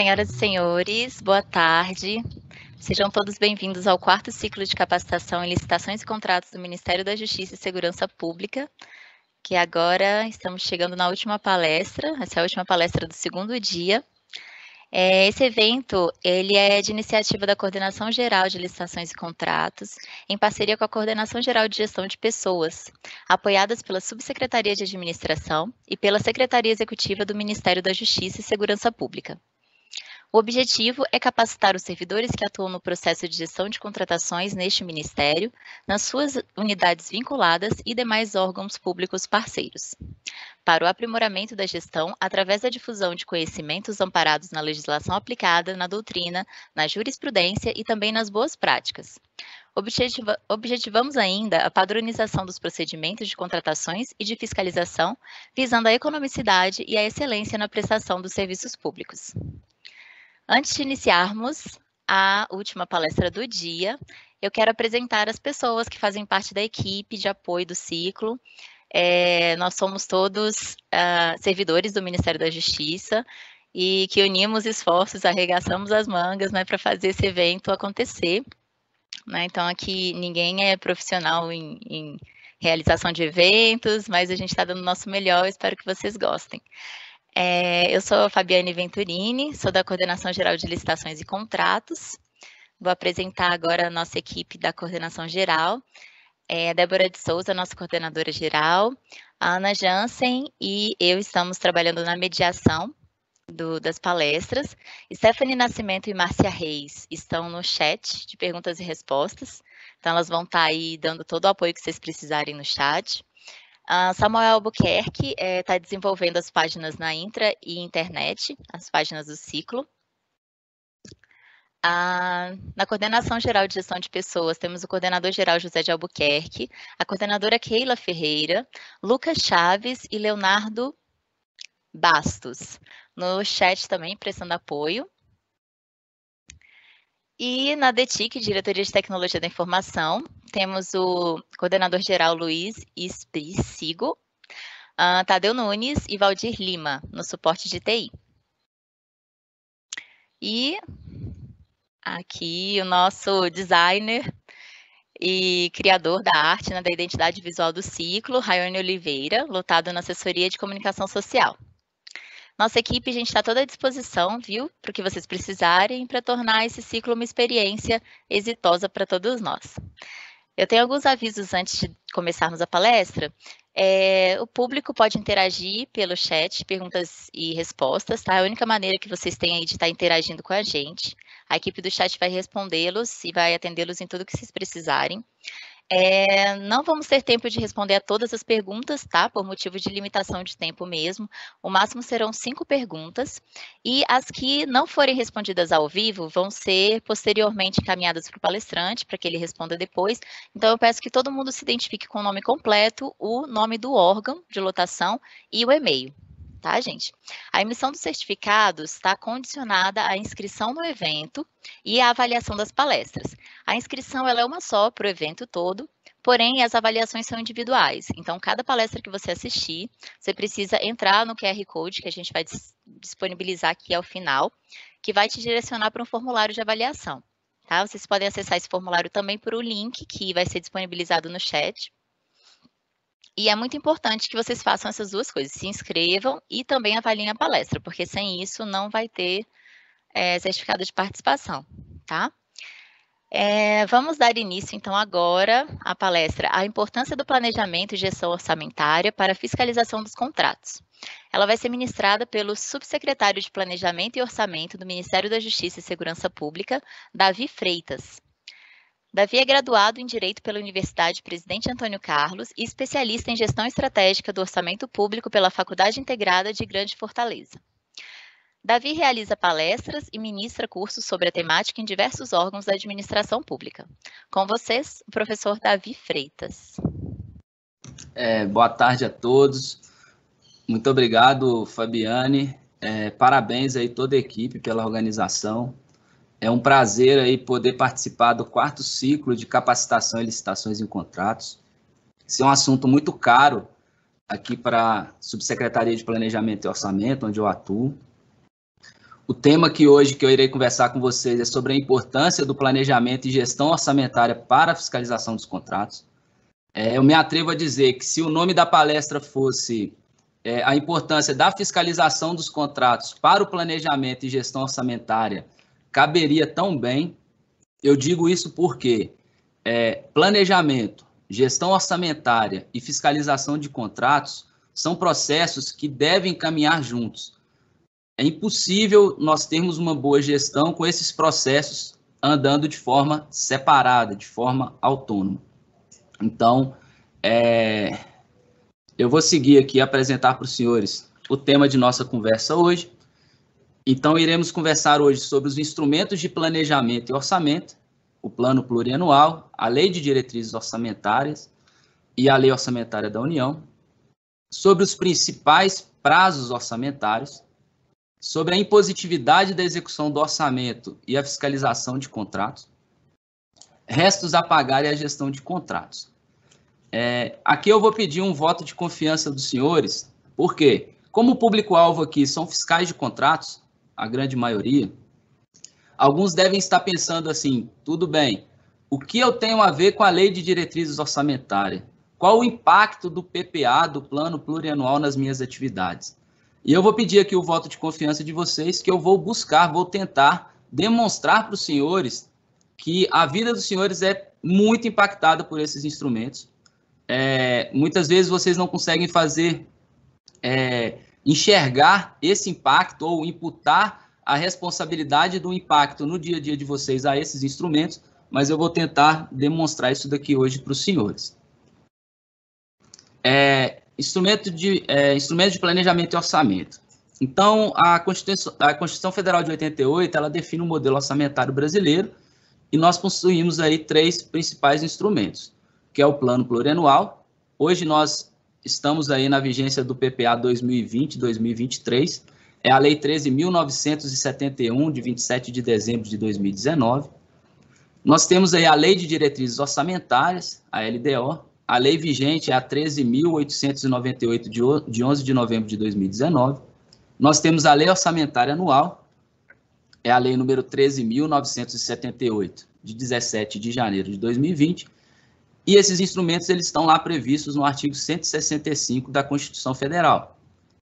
Senhoras e senhores, boa tarde. Sejam todos bem-vindos ao quarto ciclo de capacitação em licitações e contratos do Ministério da Justiça e Segurança Pública, que agora estamos chegando na última palestra, essa é a última palestra do segundo dia. É, esse evento ele é de iniciativa da Coordenação Geral de Licitações e Contratos, em parceria com a Coordenação Geral de Gestão de Pessoas, apoiadas pela Subsecretaria de Administração e pela Secretaria Executiva do Ministério da Justiça e Segurança Pública. O objetivo é capacitar os servidores que atuam no processo de gestão de contratações neste Ministério, nas suas unidades vinculadas e demais órgãos públicos parceiros. Para o aprimoramento da gestão, através da difusão de conhecimentos amparados na legislação aplicada, na doutrina, na jurisprudência e também nas boas práticas. objetivamos ainda a padronização dos procedimentos de contratações e de fiscalização, visando a economicidade e a excelência na prestação dos serviços públicos. Antes de iniciarmos a última palestra do dia, eu quero apresentar as pessoas que fazem parte da equipe de apoio do ciclo. É, nós somos todos uh, servidores do Ministério da Justiça e que unimos esforços, arregaçamos as mangas né, para fazer esse evento acontecer. Né? Então, aqui ninguém é profissional em, em realização de eventos, mas a gente está dando o nosso melhor, espero que vocês gostem. É, eu sou Fabiane Venturini, sou da Coordenação Geral de Licitações e Contratos. Vou apresentar agora a nossa equipe da Coordenação Geral. É, Débora de Souza, nossa coordenadora geral, a Ana Jansen e eu estamos trabalhando na mediação do, das palestras. Stephanie Nascimento e Márcia Reis estão no chat de perguntas e respostas, então elas vão estar tá aí dando todo o apoio que vocês precisarem no chat. Uh, Samuel Albuquerque está eh, é, desenvolvendo as páginas na Intra e Internet, as páginas do ciclo. Uh, na Coordenação Geral de Gestão de Pessoas, temos o coordenador-geral José de Albuquerque, a coordenadora Keila Ferreira, Lucas Chaves e Leonardo Bastos. No chat também, prestando apoio. E na DETIC, Diretoria de Tecnologia da Informação, temos o coordenador-geral Luiz Espicigo, uh, ah, Tadeu Nunes e Valdir Lima, no suporte de TI. E aqui o nosso designer e criador da arte né, da identidade visual do ciclo, Raione Oliveira, lotado na assessoria de comunicação social. Nossa equipe, a gente está toda à disposição, viu? Para o que vocês precisarem, para tornar esse ciclo uma experiência exitosa para todos nós. Eu tenho alguns avisos antes de começarmos a palestra. É, o público pode interagir pelo chat, perguntas e respostas, tá? É a única maneira que vocês têm aí de estar interagindo com a gente. A equipe do chat vai respondê-los e vai atendê-los em tudo que vocês precisarem. É, não vamos ter tempo de responder a todas as perguntas, tá? Por motivo de limitação de tempo mesmo. O máximo serão cinco perguntas. E as que não forem respondidas ao vivo vão ser posteriormente encaminhadas para o palestrante, para que ele responda depois. Então, eu peço que todo mundo se identifique com o nome completo, o nome do órgão de lotação e o e-mail, tá, gente? A emissão dos certificados está condicionada à inscrição no evento e à avaliação das palestras. A inscrição ela é uma só para o evento todo, porém as avaliações são individuais. Então, cada palestra que você assistir, você precisa entrar no QR Code que a gente vai disponibilizar aqui ao final, que vai te direcionar para um formulário de avaliação. Tá? Vocês podem acessar esse formulário também por um link que vai ser disponibilizado no chat. E é muito importante que vocês façam essas duas coisas, se inscrevam e também avaliem a palestra, porque sem isso não vai ter é, certificado de participação, tá? É, vamos dar início, então, agora à palestra A Importância do Planejamento e Gestão Orçamentária para a Fiscalização dos Contratos. Ela vai ser ministrada pelo subsecretário de Planejamento e Orçamento do Ministério da Justiça e Segurança Pública, Davi Freitas. Davi é graduado em Direito pela Universidade Presidente Antônio Carlos e especialista em Gestão Estratégica do Orçamento Público pela Faculdade Integrada de Grande Fortaleza. Davi realiza palestras e ministra cursos sobre a temática em diversos órgãos da administração pública. Com vocês, o professor Davi Freitas. É, boa tarde a todos. Muito obrigado, Fabiane. É, parabéns aí toda a equipe pela organização é um prazer aí poder participar do quarto ciclo de capacitação e licitações em contratos. Esse é um assunto muito caro aqui para a Subsecretaria de Planejamento e Orçamento, onde eu atuo. O tema que hoje que eu irei conversar com vocês é sobre a importância do planejamento e gestão orçamentária para a fiscalização dos contratos. É, eu me atrevo a dizer que se o nome da palestra fosse é, a importância da fiscalização dos contratos para o planejamento e gestão orçamentária caberia tão bem. Eu digo isso porque é, planejamento, gestão orçamentária e fiscalização de contratos são processos que devem caminhar juntos. É impossível nós termos uma boa gestão com esses processos andando de forma separada, de forma autônoma. Então, é, eu vou seguir aqui apresentar para os senhores o tema de nossa conversa hoje, então, iremos conversar hoje sobre os instrumentos de planejamento e orçamento, o plano plurianual, a lei de diretrizes orçamentárias e a lei orçamentária da União, sobre os principais prazos orçamentários, sobre a impositividade da execução do orçamento e a fiscalização de contratos, restos a pagar e a gestão de contratos. É, aqui eu vou pedir um voto de confiança dos senhores, porque, como o público-alvo aqui são fiscais de contratos, a grande maioria, alguns devem estar pensando assim: tudo bem, o que eu tenho a ver com a lei de diretrizes orçamentárias? Qual o impacto do PPA, do plano plurianual, nas minhas atividades? E eu vou pedir aqui o voto de confiança de vocês, que eu vou buscar, vou tentar demonstrar para os senhores que a vida dos senhores é muito impactada por esses instrumentos. É, muitas vezes vocês não conseguem fazer é, enxergar esse impacto ou imputar a responsabilidade do impacto no dia a dia de vocês a esses instrumentos, mas eu vou tentar demonstrar isso daqui hoje para os senhores. É, instrumento, de, é, instrumento de planejamento e orçamento. Então, a Constituição, a Constituição Federal de 88, ela define o um modelo orçamentário brasileiro e nós possuímos aí três principais instrumentos, que é o plano plurianual. Hoje nós Estamos aí na vigência do PPA 2020-2023. É a Lei 13.971, de 27 de dezembro de 2019. Nós temos aí a Lei de Diretrizes Orçamentárias, a LDO. A lei vigente é a 13.898, de 11 de novembro de 2019. Nós temos a Lei Orçamentária Anual, é a Lei número 13.978, de 17 de janeiro de 2020. E esses instrumentos eles estão lá previstos no artigo 165 da Constituição Federal,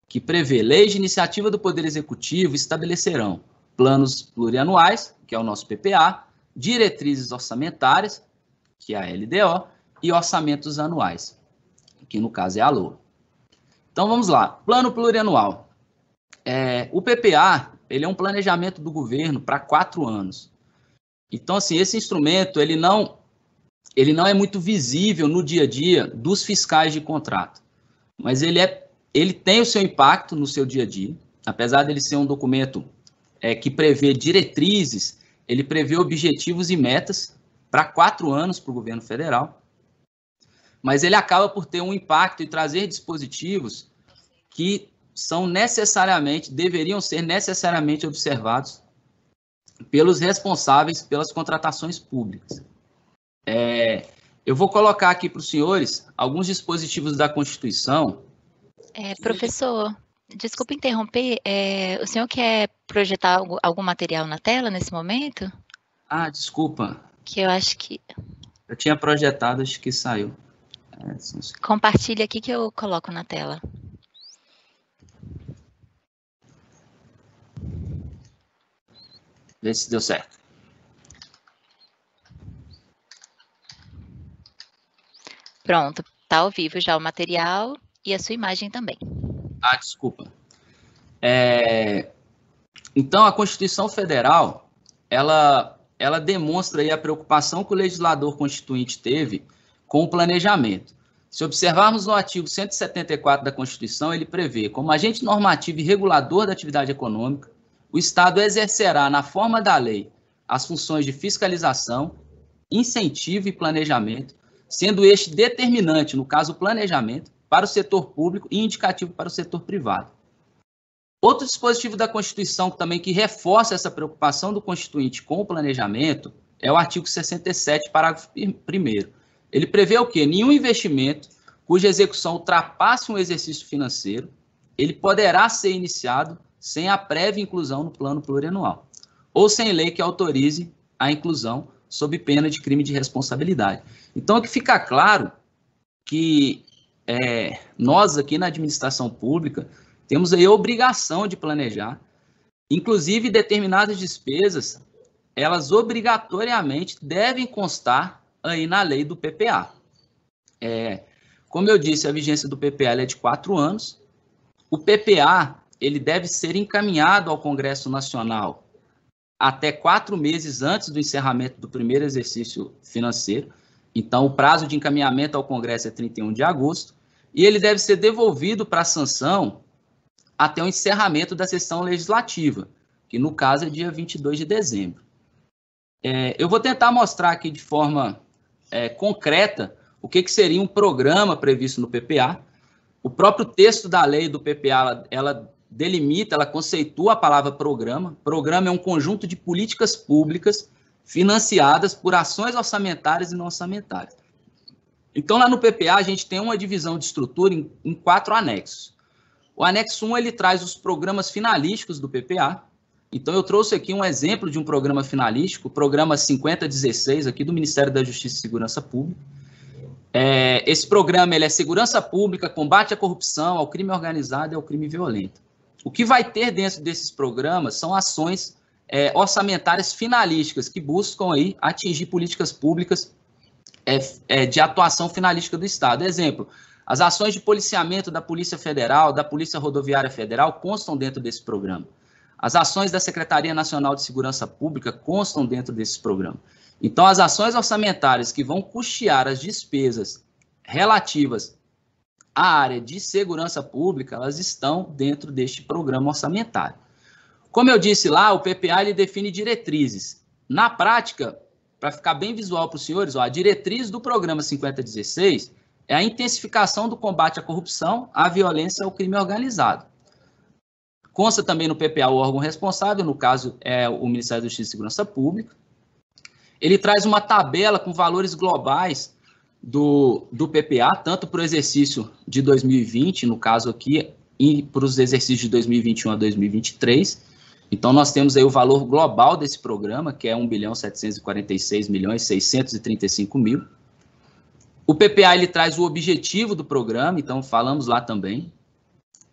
que prevê leis de iniciativa do Poder Executivo estabelecerão planos plurianuais, que é o nosso PPA, diretrizes orçamentárias, que é a LDO, e orçamentos anuais, que no caso é a LOA. Então vamos lá, plano plurianual. É, o PPA ele é um planejamento do governo para quatro anos. Então assim esse instrumento ele não ele não é muito visível no dia a dia dos fiscais de contrato, mas ele, é, ele tem o seu impacto no seu dia a dia, apesar dele ser um documento é, que prevê diretrizes, ele prevê objetivos e metas para quatro anos para o governo federal, mas ele acaba por ter um impacto e trazer dispositivos que são necessariamente, deveriam ser necessariamente observados pelos responsáveis pelas contratações públicas. É, eu vou colocar aqui para os senhores alguns dispositivos da Constituição. É, professor, desculpe interromper. É, o senhor quer projetar algum, algum material na tela nesse momento? Ah, desculpa. Que eu acho que. Eu tinha projetado, acho que saiu. É, sim, sim. Compartilha aqui que eu coloco na tela. Vê se deu certo. Pronto, tá ao vivo já o material e a sua imagem também. Ah, desculpa. É... Então, a Constituição Federal, ela, ela demonstra a preocupação que o legislador constituinte teve com o planejamento. Se observarmos no artigo 174 da Constituição, ele prevê, como agente normativo e regulador da atividade econômica, o Estado exercerá, na forma da lei, as funções de fiscalização, incentivo e planejamento, sendo este determinante, no caso o planejamento, para o setor público e indicativo para o setor privado. Outro dispositivo da Constituição também que reforça essa preocupação do constituinte com o planejamento é o artigo 67, parágrafo 1 Ele prevê o que? Nenhum investimento cuja execução ultrapasse um exercício financeiro, ele poderá ser iniciado sem a prévia inclusão no plano plurianual, ou sem lei que autorize a inclusão sob pena de crime de responsabilidade. Então, que fica claro que é, nós aqui na administração pública temos aí a obrigação de planejar, inclusive determinadas despesas, elas obrigatoriamente devem constar aí na lei do PPA. É, como eu disse, a vigência do PPA é de quatro anos. O PPA ele deve ser encaminhado ao Congresso Nacional até quatro meses antes do encerramento do primeiro exercício financeiro. Então, o prazo de encaminhamento ao Congresso é 31 de agosto, e ele deve ser devolvido para a sanção até o encerramento da sessão legislativa, que no caso é dia 22 de dezembro. É, eu vou tentar mostrar aqui de forma é, concreta o que, que seria um programa previsto no PPA. O próprio texto da lei do PPA, ela, ela delimita, ela conceitua a palavra programa. Programa é um conjunto de políticas públicas financiadas por ações orçamentárias e não orçamentárias. Então, lá no PPA, a gente tem uma divisão de estrutura em, em quatro anexos. O anexo 1 ele traz os programas finalísticos do PPA. Então, eu trouxe aqui um exemplo de um programa finalístico, o programa 5016, aqui do Ministério da Justiça e Segurança Pública. É, esse programa ele é segurança pública, combate à corrupção, ao crime organizado e ao crime violento. O que vai ter dentro desses programas são ações é, orçamentárias finalísticas que buscam aí atingir políticas públicas é, é, de atuação finalística do Estado. Exemplo, as ações de policiamento da Polícia Federal, da Polícia Rodoviária Federal constam dentro desse programa. As ações da Secretaria Nacional de Segurança Pública constam dentro desse programa. Então, as ações orçamentárias que vão custear as despesas relativas a área de segurança pública, elas estão dentro deste programa orçamentário. Como eu disse lá, o PPA ele define diretrizes. Na prática, para ficar bem visual para os senhores, ó, a diretriz do programa 5016 é a intensificação do combate à corrupção, à violência e ao crime organizado. Consta também no PPA o órgão responsável, no caso é o Ministério da Justiça e Segurança Pública. Ele traz uma tabela com valores globais do, do PPA, tanto para o exercício de 2020, no caso aqui, e para os exercícios de 2021 a 2023. Então, nós temos aí o valor global desse programa, que é 1 bilhão 746 milhões 635 mil. O PPA ele traz o objetivo do programa, então falamos lá também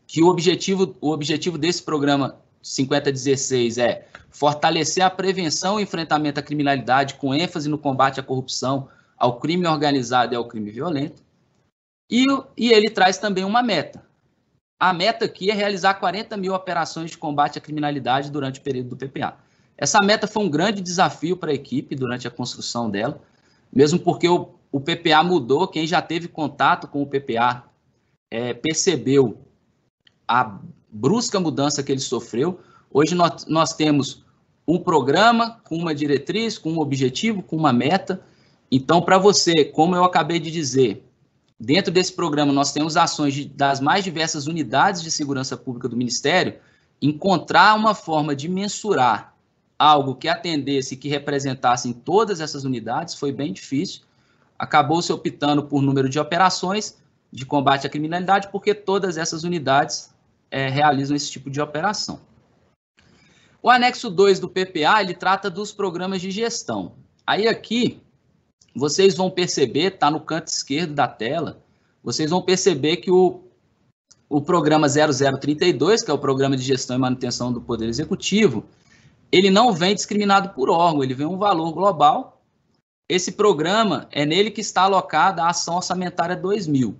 que o objetivo, o objetivo desse programa 5016 é fortalecer a prevenção e enfrentamento à criminalidade com ênfase no combate à corrupção, ao crime organizado e é ao crime violento. E, e ele traz também uma meta. A meta aqui é realizar 40 mil operações de combate à criminalidade durante o período do PPA. Essa meta foi um grande desafio para a equipe durante a construção dela, mesmo porque o, o PPA mudou. Quem já teve contato com o PPA é, percebeu a brusca mudança que ele sofreu. Hoje nós, nós temos um programa com uma diretriz, com um objetivo, com uma meta, então, para você, como eu acabei de dizer, dentro desse programa nós temos ações de, das mais diversas unidades de segurança pública do Ministério, encontrar uma forma de mensurar algo que atendesse, que representasse em todas essas unidades, foi bem difícil. Acabou se optando por número de operações de combate à criminalidade, porque todas essas unidades é, realizam esse tipo de operação. O anexo 2 do PPA, ele trata dos programas de gestão. Aí aqui, vocês vão perceber, está no canto esquerdo da tela, vocês vão perceber que o, o programa 0032, que é o Programa de Gestão e Manutenção do Poder Executivo, ele não vem discriminado por órgão, ele vem um valor global. Esse programa, é nele que está alocada a ação orçamentária 2000.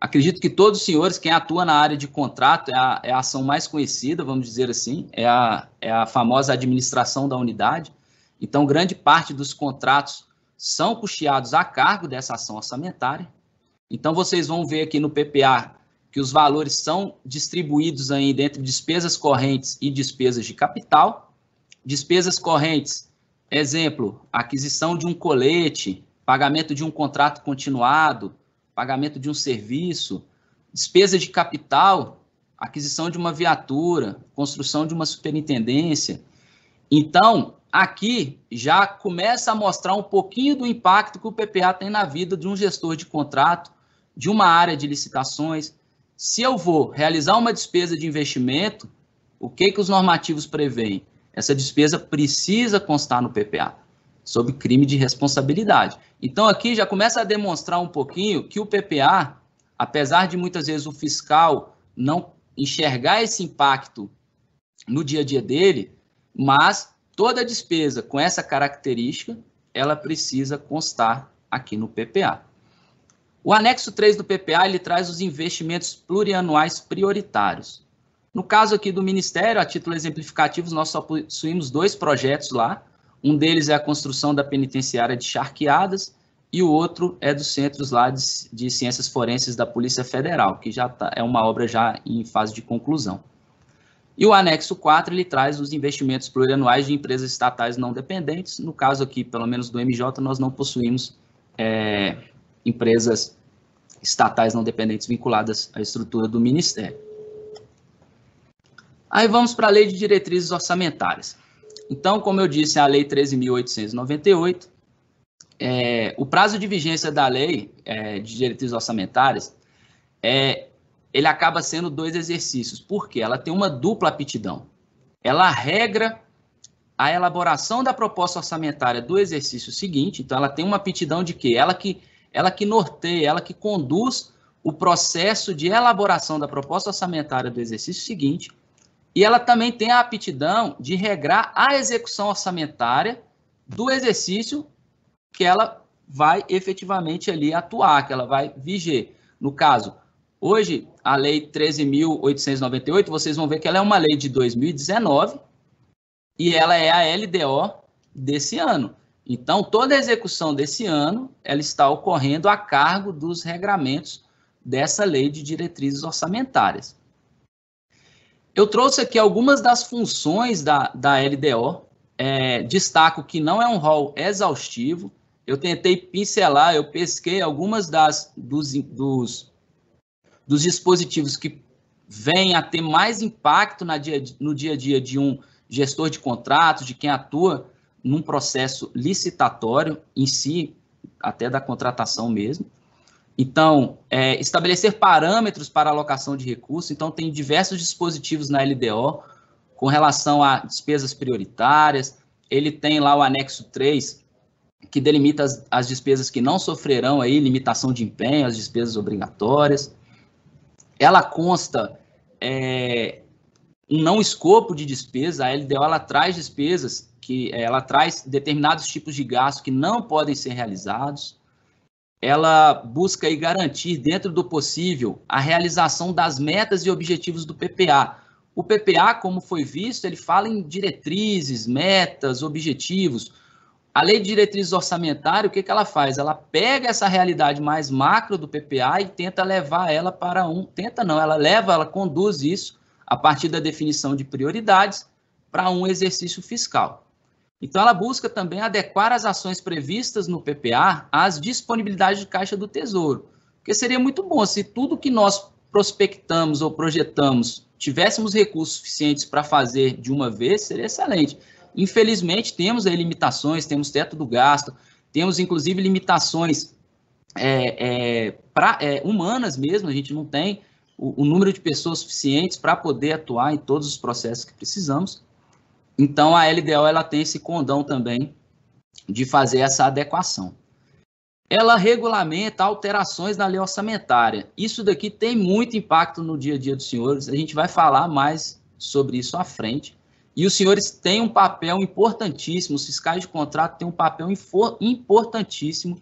Acredito que todos os senhores, quem atua na área de contrato, é a, é a ação mais conhecida, vamos dizer assim, é a, é a famosa administração da unidade. Então, grande parte dos contratos são custeados a cargo dessa ação orçamentária. Então, vocês vão ver aqui no PPA que os valores são distribuídos ainda entre despesas correntes e despesas de capital. Despesas correntes, exemplo, aquisição de um colete, pagamento de um contrato continuado, pagamento de um serviço, despesa de capital, aquisição de uma viatura, construção de uma superintendência. Então, aqui já começa a mostrar um pouquinho do impacto que o PPA tem na vida de um gestor de contrato, de uma área de licitações. Se eu vou realizar uma despesa de investimento, o que que os normativos preveem? Essa despesa precisa constar no PPA, sob crime de responsabilidade. Então aqui já começa a demonstrar um pouquinho que o PPA, apesar de muitas vezes o fiscal não enxergar esse impacto no dia a dia dele, mas Toda despesa com essa característica, ela precisa constar aqui no PPA. O anexo 3 do PPA ele traz os investimentos plurianuais prioritários. No caso aqui do Ministério, a título exemplificativo, nós só possuímos dois projetos lá. Um deles é a construção da penitenciária de Charqueadas e o outro é dos centros lá de, de ciências forenses da Polícia Federal, que já tá, é uma obra já em fase de conclusão. E o anexo 4 ele traz os investimentos plurianuais de empresas estatais não dependentes. No caso aqui, pelo menos do MJ, nós não possuímos é, empresas estatais não dependentes vinculadas à estrutura do Ministério. Aí vamos para a Lei de Diretrizes Orçamentárias. Então, como eu disse, a Lei 13.898, é, o prazo de vigência da Lei é, de Diretrizes Orçamentárias é ele acaba sendo dois exercícios, porque ela tem uma dupla aptidão. Ela regra a elaboração da proposta orçamentária do exercício seguinte, então ela tem uma aptidão de quê? Ela que, ela que norteia, ela que conduz o processo de elaboração da proposta orçamentária do exercício seguinte, e ela também tem a aptidão de regrar a execução orçamentária do exercício que ela vai efetivamente ali atuar, que ela vai viger. No caso, hoje a Lei 13.898, vocês vão ver que ela é uma lei de 2019 e ela é a LDO desse ano. Então, toda a execução desse ano, ela está ocorrendo a cargo dos regramentos dessa lei de diretrizes orçamentárias. Eu trouxe aqui algumas das funções da, da LDO, é, destaco que não é um rol exaustivo, eu tentei pincelar, eu pesquei algumas das, dos, dos dos dispositivos que vêm a ter mais impacto dia, no dia a dia de um gestor de contratos, de quem atua num processo licitatório em si, até da contratação mesmo. Então, é, estabelecer parâmetros para alocação de recursos. Então, tem diversos dispositivos na LDO com relação a despesas prioritárias. Ele tem lá o anexo 3, que delimita as, as despesas que não sofrerão aí limitação de empenho, as despesas obrigatórias ela consta é, um não escopo de despesa, a LDO ela traz despesas, que é, ela traz determinados tipos de gastos que não podem ser realizados, ela busca e garantir, dentro do possível, a realização das metas e objetivos do PPA. O PPA, como foi visto, ele fala em diretrizes, metas, objetivos, a lei de diretrizes orçamentárias, o que, que ela faz? Ela pega essa realidade mais macro do PPA e tenta levar ela para um. Tenta não, ela leva, ela conduz isso a partir da definição de prioridades para um exercício fiscal. Então, ela busca também adequar as ações previstas no PPA às disponibilidades de caixa do Tesouro. Porque seria muito bom se tudo que nós prospectamos ou projetamos tivéssemos recursos suficientes para fazer de uma vez, seria excelente. Infelizmente, temos aí limitações, temos teto do gasto, temos inclusive limitações é, é, pra, é, humanas mesmo, a gente não tem o, o número de pessoas suficientes para poder atuar em todos os processos que precisamos. Então, a LDO ela tem esse condão também de fazer essa adequação. Ela regulamenta alterações na lei orçamentária. Isso daqui tem muito impacto no dia a dia dos senhores, a gente vai falar mais sobre isso à frente. E os senhores têm um papel importantíssimo, os fiscais de contrato têm um papel importantíssimo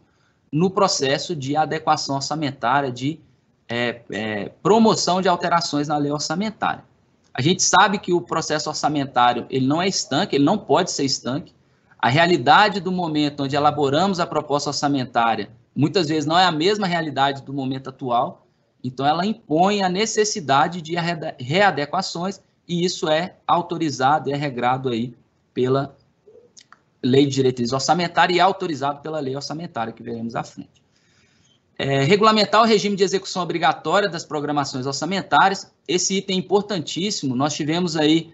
no processo de adequação orçamentária, de é, é, promoção de alterações na lei orçamentária. A gente sabe que o processo orçamentário ele não é estanque, ele não pode ser estanque. A realidade do momento onde elaboramos a proposta orçamentária muitas vezes não é a mesma realidade do momento atual, então ela impõe a necessidade de readequações e isso é autorizado, é regrado aí pela lei de diretriz orçamentária e é autorizado pela lei orçamentária, que veremos à frente. É, regulamentar o regime de execução obrigatória das programações orçamentárias, esse item é importantíssimo, nós tivemos aí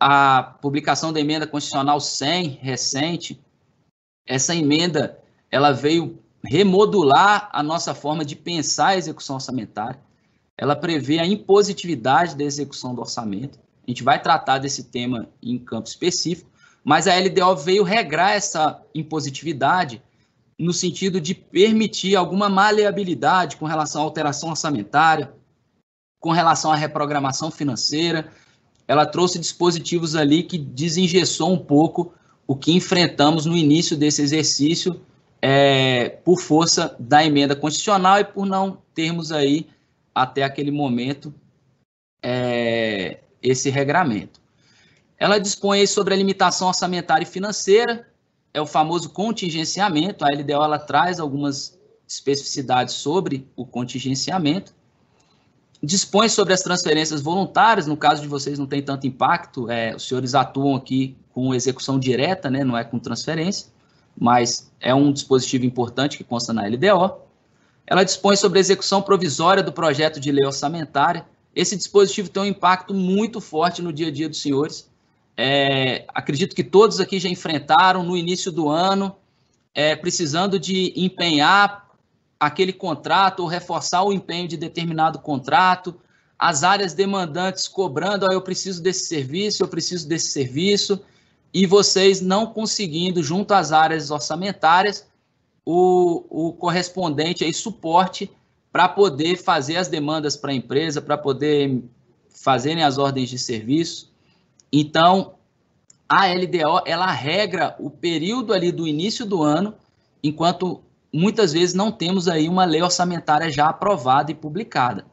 a publicação da emenda constitucional 100, recente, essa emenda, ela veio remodular a nossa forma de pensar a execução orçamentária, ela prevê a impositividade da execução do orçamento. A gente vai tratar desse tema em campo específico, mas a LDO veio regrar essa impositividade no sentido de permitir alguma maleabilidade com relação à alteração orçamentária, com relação à reprogramação financeira. Ela trouxe dispositivos ali que desengessou um pouco o que enfrentamos no início desse exercício é, por força da emenda constitucional e por não termos aí até aquele momento é, esse regramento. Ela dispõe sobre a limitação orçamentária e financeira, é o famoso contingenciamento. A LDO ela traz algumas especificidades sobre o contingenciamento. Dispõe sobre as transferências voluntárias, no caso de vocês não tem tanto impacto, é, os senhores atuam aqui com execução direta, né, não é com transferência, mas é um dispositivo importante que consta na LDO. Ela dispõe sobre a execução provisória do projeto de lei orçamentária. Esse dispositivo tem um impacto muito forte no dia a dia dos senhores. É, acredito que todos aqui já enfrentaram no início do ano, é, precisando de empenhar aquele contrato ou reforçar o empenho de determinado contrato, as áreas demandantes cobrando, oh, eu preciso desse serviço, eu preciso desse serviço, e vocês não conseguindo, junto às áreas orçamentárias, o, o correspondente aí, suporte para poder fazer as demandas para a empresa, para poder fazerem as ordens de serviço. Então, a LDO, ela regra o período ali do início do ano, enquanto muitas vezes não temos aí uma lei orçamentária já aprovada e publicada.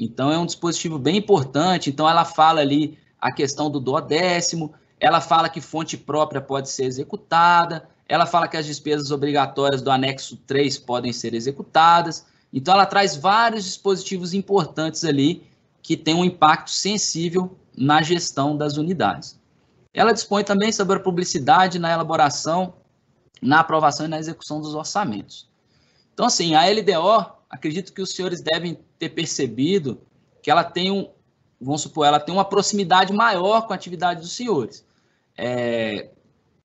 Então, é um dispositivo bem importante. Então, ela fala ali a questão do dó décimo, ela fala que fonte própria pode ser executada, ela fala que as despesas obrigatórias do anexo 3 podem ser executadas. Então, ela traz vários dispositivos importantes ali que têm um impacto sensível na gestão das unidades. Ela dispõe também sobre a publicidade na elaboração, na aprovação e na execução dos orçamentos. Então, assim, a LDO, acredito que os senhores devem ter percebido que ela tem um, vamos supor, ela tem uma proximidade maior com a atividade dos senhores. É,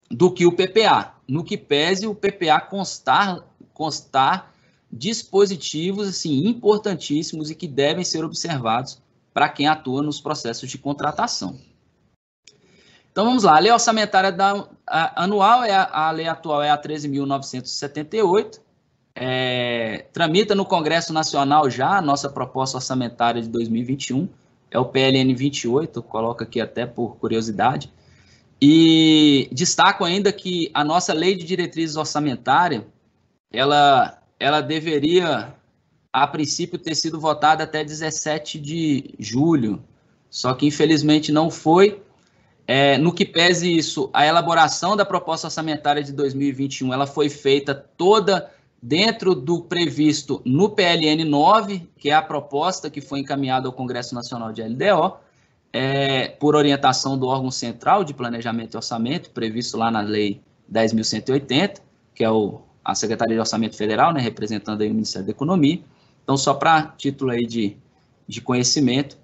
do que o PPA, no que pese o PPA constar, constar dispositivos assim, importantíssimos e que devem ser observados para quem atua nos processos de contratação. Então vamos lá, a lei orçamentária da, a, anual, é a, a, lei atual é a 13.978, é, tramita no Congresso Nacional já a nossa proposta orçamentária de 2021, é o PLN 28, coloca aqui até por curiosidade, e destaco ainda que a nossa lei de diretrizes orçamentária, ela, ela deveria, a princípio, ter sido votada até 17 de julho, só que infelizmente não foi. É, no que pese isso, a elaboração da proposta orçamentária de 2021 ela foi feita toda dentro do previsto no PLN 9, que é a proposta que foi encaminhada ao Congresso Nacional de LDO, é, por orientação do órgão central de planejamento e orçamento, previsto lá na Lei 10.180, que é o, a Secretaria de Orçamento Federal, né, representando aí o Ministério da Economia. Então, só para título aí de, de conhecimento,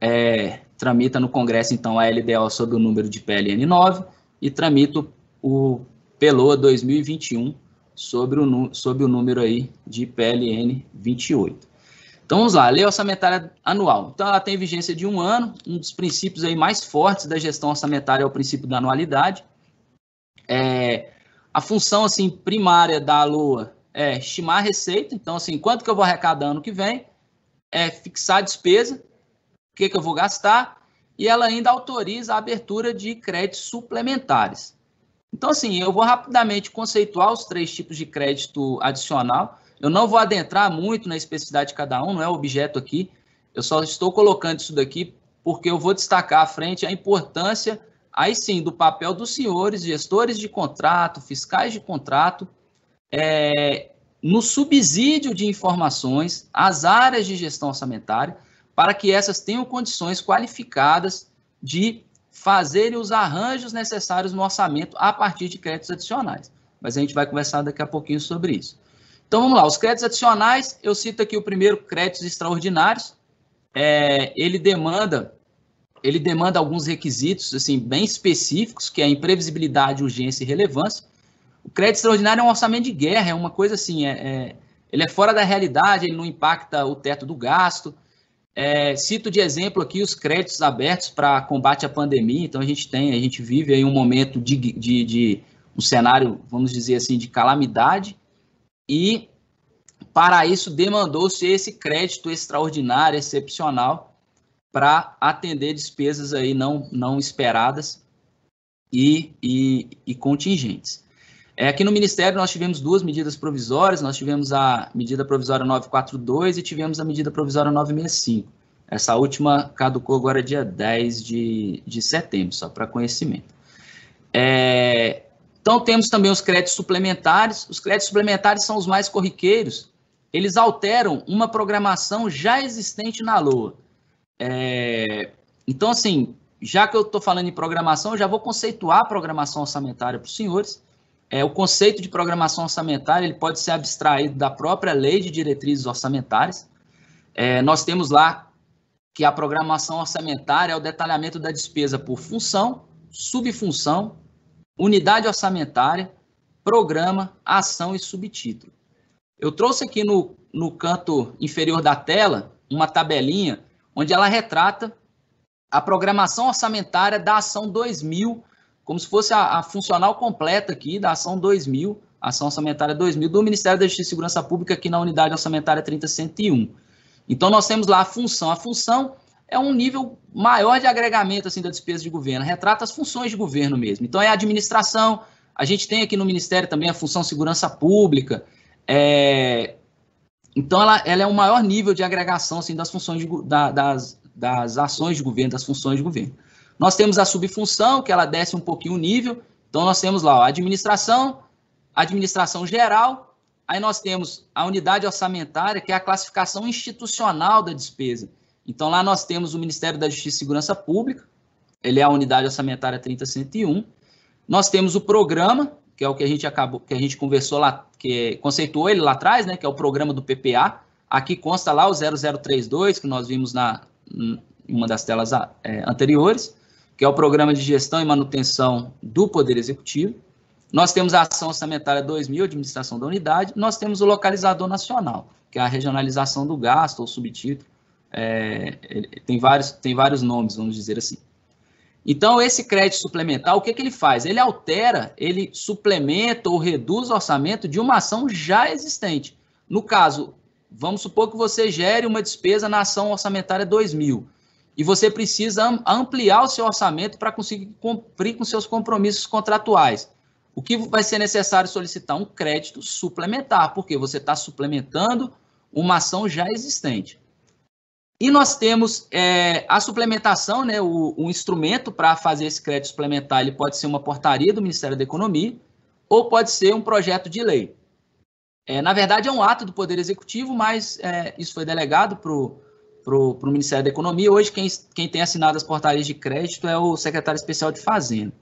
é, tramita no Congresso, então, a LDO sobre o número de PLN 9 e tramita o PELOA 2021 sobre o, sobre o número aí de PLN 28. Então vamos lá, a lei orçamentária anual. Então ela tem vigência de um ano, um dos princípios aí mais fortes da gestão orçamentária é o princípio da anualidade. É, a função assim primária da LOA é estimar a receita, então assim, quanto que eu vou arrecadar ano que vem, é fixar a despesa, o que, que eu vou gastar, e ela ainda autoriza a abertura de créditos suplementares. Então assim, eu vou rapidamente conceituar os três tipos de crédito adicional, eu não vou adentrar muito na especificidade de cada um, não é objeto aqui. Eu só estou colocando isso daqui porque eu vou destacar à frente a importância, aí sim, do papel dos senhores, gestores de contrato, fiscais de contrato, é, no subsídio de informações às áreas de gestão orçamentária, para que essas tenham condições qualificadas de fazerem os arranjos necessários no orçamento a partir de créditos adicionais. Mas a gente vai conversar daqui a pouquinho sobre isso. Então vamos lá, os créditos adicionais, eu cito aqui o primeiro, créditos extraordinários. É, ele demanda ele demanda alguns requisitos assim bem específicos, que é imprevisibilidade, urgência e relevância. O crédito extraordinário é um orçamento de guerra, é uma coisa assim, é, é ele é fora da realidade, ele não impacta o teto do gasto. É, cito de exemplo aqui os créditos abertos para combate à pandemia. Então a gente tem, a gente vive aí um momento de, de, de um cenário, vamos dizer assim, de calamidade e para isso demandou-se esse crédito extraordinário, excepcional, para atender despesas aí não, não esperadas e, e, e contingentes. É, aqui no Ministério nós tivemos duas medidas provisórias, nós tivemos a medida provisória 942 e tivemos a medida provisória 965. Essa última caducou agora dia 10 de, de setembro, só para conhecimento. É, então, temos também os créditos suplementares. Os créditos suplementares são os mais corriqueiros. Eles alteram uma programação já existente na Lua. É... Então, assim, já que eu estou falando em programação, eu já vou conceituar a programação orçamentária para os senhores. É, o conceito de programação orçamentária ele pode ser abstraído da própria lei de diretrizes orçamentárias. É, nós temos lá que a programação orçamentária é o detalhamento da despesa por função, subfunção, unidade orçamentária, programa, ação e subtítulo. Eu trouxe aqui no, no canto inferior da tela uma tabelinha onde ela retrata a programação orçamentária da ação 2000, como se fosse a, a funcional completa aqui da ação 2000, ação orçamentária 2000 do Ministério da Justiça e Segurança Pública aqui na unidade orçamentária 3001. Então nós temos lá a função. A função é um nível maior de agregamento assim da despesa de governo, retrata as funções de governo mesmo. Então é a administração, a gente tem aqui no Ministério também a função segurança pública, é... então ela, ela, é o maior nível de agregação assim, das funções de, da, das, das ações de governo, das funções de governo. Nós temos a subfunção, que ela desce um pouquinho o nível, então nós temos lá a administração, administração geral, aí nós temos a unidade orçamentária, que é a classificação institucional da despesa. Então, lá nós temos o Ministério da Justiça e Segurança Pública, ele é a unidade orçamentária 3001. Nós temos o programa, que é o que a gente acabou, que a gente conversou lá, que conceituou ele lá atrás, né, que é o programa do PPA. Aqui consta lá o 0032, que nós vimos na em uma das telas é, anteriores, que é o programa de gestão e manutenção do Poder Executivo. Nós temos a ação orçamentária 2000, administração da unidade. Nós temos o localizador nacional, que é a regionalização do gasto ou subtítulo é, tem, vários, tem vários nomes, vamos dizer assim. Então, esse crédito suplementar, o que, que ele faz? Ele altera, ele suplementa ou reduz o orçamento de uma ação já existente. No caso, vamos supor que você gere uma despesa na ação orçamentária 2000 e você precisa ampliar o seu orçamento para conseguir cumprir com seus compromissos contratuais. O que vai ser necessário solicitar um crédito suplementar, porque você está suplementando uma ação já existente. E nós temos é, a suplementação, né, o, o instrumento para fazer esse crédito suplementar, ele pode ser uma portaria do Ministério da Economia ou pode ser um projeto de lei. É, na verdade, é um ato do Poder Executivo, mas é, isso foi delegado para o Ministério da Economia. Hoje, quem, quem tem assinado as portarias de crédito é o secretário especial de Fazenda.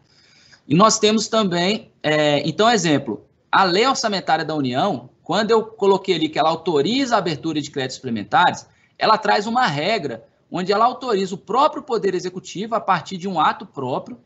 E nós temos também, é, então, exemplo, a lei orçamentária da União, quando eu coloquei ali que ela autoriza a abertura de créditos suplementares, ela traz uma regra onde ela autoriza o próprio Poder Executivo, a partir de um ato próprio,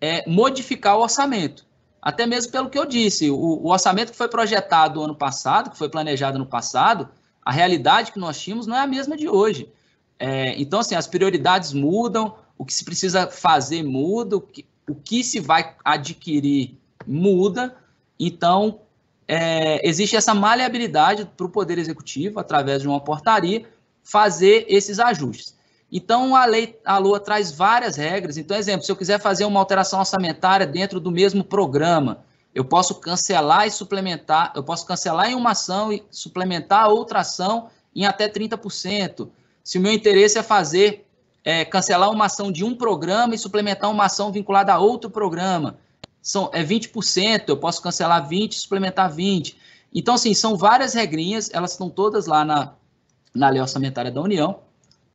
é, modificar o orçamento. Até mesmo pelo que eu disse, o, o orçamento que foi projetado ano passado, que foi planejado ano passado, a realidade que nós tínhamos não é a mesma de hoje. É, então, assim, as prioridades mudam, o que se precisa fazer muda, o que, o que se vai adquirir muda. Então, é, existe essa maleabilidade para o Poder Executivo, através de uma portaria, fazer esses ajustes. Então, a lei, a LOA traz várias regras. Então, exemplo, se eu quiser fazer uma alteração orçamentária dentro do mesmo programa, eu posso cancelar e suplementar, eu posso cancelar em uma ação e suplementar outra ação em até 30%. Se o meu interesse é fazer, é, cancelar uma ação de um programa e suplementar uma ação vinculada a outro programa, são, é 20%, eu posso cancelar 20%, suplementar 20%. Então, assim, são várias regrinhas, elas estão todas lá na, na lei orçamentária da União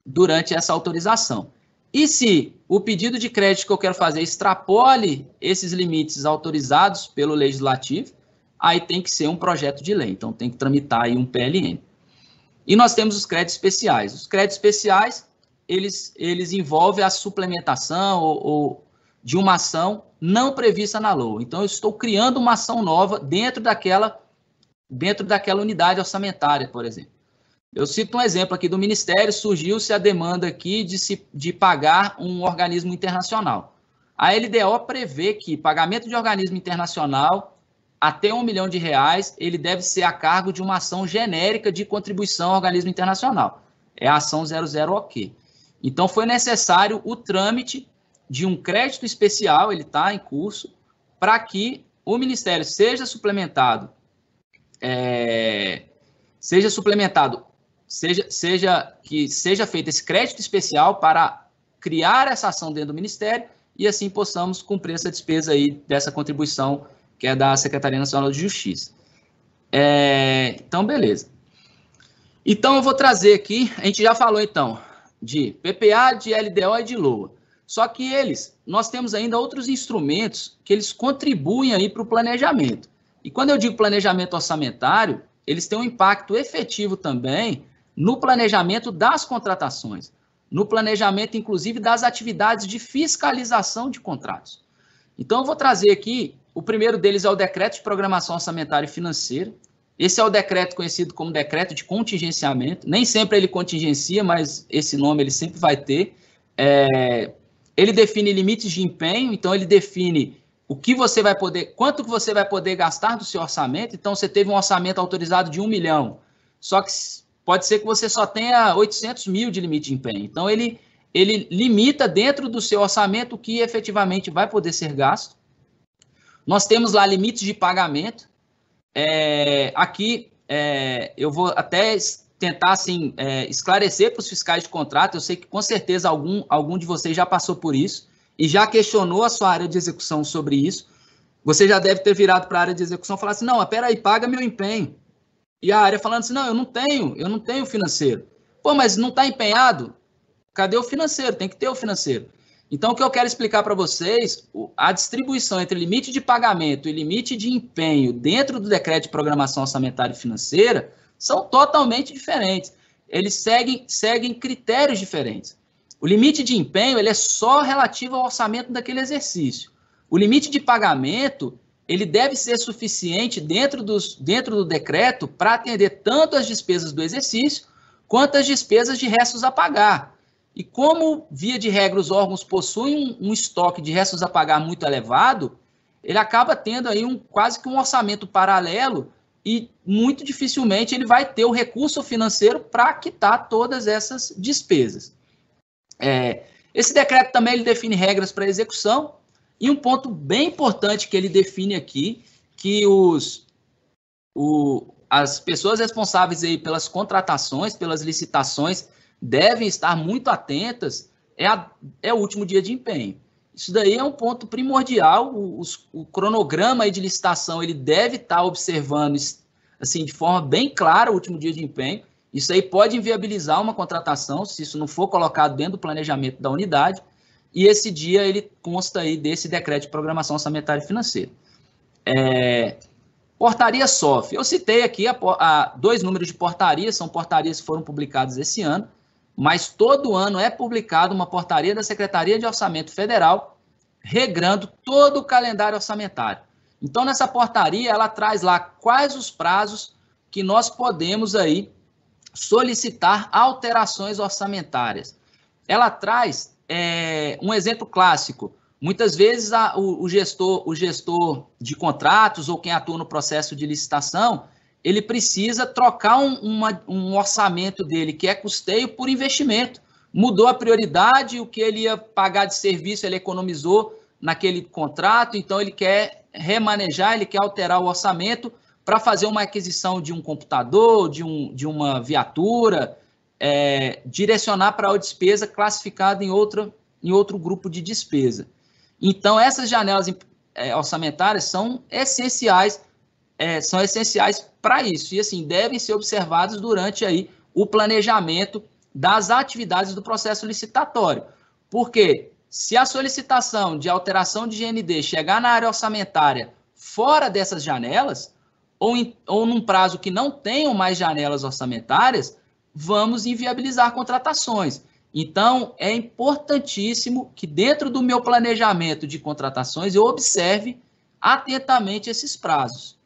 durante essa autorização. E se o pedido de crédito que eu quero fazer extrapole esses limites autorizados pelo legislativo, aí tem que ser um projeto de lei, então tem que tramitar aí um PLN. E nós temos os créditos especiais. Os créditos especiais, eles, eles envolvem a suplementação ou, ou de uma ação não prevista na LOA. Então, eu estou criando uma ação nova dentro daquela, dentro daquela unidade orçamentária, por exemplo. Eu cito um exemplo aqui do Ministério, surgiu-se a demanda aqui de, se, de pagar um organismo internacional. A LDO prevê que pagamento de organismo internacional até um milhão de reais, ele deve ser a cargo de uma ação genérica de contribuição ao organismo internacional. É a ação 00 OK. Então, foi necessário o trâmite de um crédito especial, ele está em curso, para que o Ministério seja suplementado, é, seja suplementado seja, seja que seja feito esse crédito especial para criar essa ação dentro do Ministério e assim possamos cumprir essa despesa aí dessa contribuição que é da Secretaria Nacional de Justiça. É, então, beleza. Então, eu vou trazer aqui, a gente já falou então de PPA, de LDO e de LOA. Só que eles, nós temos ainda outros instrumentos que eles contribuem aí para o planejamento. E quando eu digo planejamento orçamentário, eles têm um impacto efetivo também no planejamento das contratações, no planejamento, inclusive, das atividades de fiscalização de contratos. Então, eu vou trazer aqui, o primeiro deles é o Decreto de Programação Orçamentária e Financeira. Esse é o decreto conhecido como Decreto de Contingenciamento. Nem sempre ele contingencia, mas esse nome ele sempre vai ter. É, ele define limites de empenho, então ele define o que você vai poder, quanto que você vai poder gastar do seu orçamento. Então, você teve um orçamento autorizado de um milhão, só que pode ser que você só tenha 800 mil de limite de empenho. Então, ele, ele limita dentro do seu orçamento o que efetivamente vai poder ser gasto. Nós temos lá limites de pagamento. É, aqui, é, eu vou até tentar assim, é, esclarecer para os fiscais de contrato. Eu sei que com certeza algum, algum de vocês já passou por isso e já questionou a sua área de execução sobre isso. Você já deve ter virado para a área de execução e falar assim: não, espera aí, paga meu empenho. E a área falando assim: não, eu não tenho, eu não tenho financeiro. Pô, mas não está empenhado? Cadê o financeiro? Tem que ter o financeiro. Então, o que eu quero explicar para vocês, a distribuição entre limite de pagamento e limite de empenho dentro do decreto de programação orçamentária e financeira são totalmente diferentes. Eles seguem, seguem critérios diferentes. O limite de empenho ele é só relativo ao orçamento daquele exercício. O limite de pagamento ele deve ser suficiente dentro, dos, dentro do decreto para atender tanto as despesas do exercício quanto as despesas de restos a pagar. E como, via de regra, os órgãos possuem um, estoque de restos a pagar muito elevado, ele acaba tendo aí um, quase que um orçamento paralelo e muito dificilmente ele vai ter o recurso financeiro para quitar todas essas despesas. É, esse decreto também ele define regras para execução, e um ponto bem importante que ele define aqui, que os, o, as pessoas responsáveis aí pelas contratações, pelas licitações, devem estar muito atentas, é, a, é o último dia de empenho. Isso daí é um ponto primordial, o, o, o cronograma aí de licitação, ele deve estar observando, assim, de forma bem clara o último dia de empenho, isso aí pode inviabilizar uma contratação, se isso não for colocado dentro do planejamento da unidade, e esse dia ele consta aí desse decreto de programação orçamentária e financeira. É, portaria SOF. Eu citei aqui a, a, dois números de portarias, são portarias que foram publicadas esse ano, mas todo ano é publicada uma portaria da Secretaria de Orçamento Federal regrando todo o calendário orçamentário. Então, nessa portaria, ela traz lá quais os prazos que nós podemos aí solicitar alterações orçamentárias. Ela traz é, um exemplo clássico. Muitas vezes a, o, o, gestor, o gestor de contratos ou quem atua no processo de licitação, ele precisa trocar um, uma, um orçamento dele, que é custeio, por investimento. Mudou a prioridade, o que ele ia pagar de serviço, ele economizou naquele contrato, então ele quer remanejar, ele quer alterar o orçamento para fazer uma aquisição de um computador, de, um, de uma viatura, é, direcionar para a despesa classificada em, outra, em outro grupo de despesa. Então, essas janelas é, orçamentárias são essenciais é, são essenciais para isso. E assim, devem ser observados durante aí o planejamento das atividades do processo licitatório. Porque se a solicitação de alteração de GND chegar na área orçamentária fora dessas janelas, ou, em, ou num prazo que não tenham mais janelas orçamentárias, vamos inviabilizar contratações. Então, é importantíssimo que, dentro do meu planejamento de contratações, eu observe atentamente esses prazos.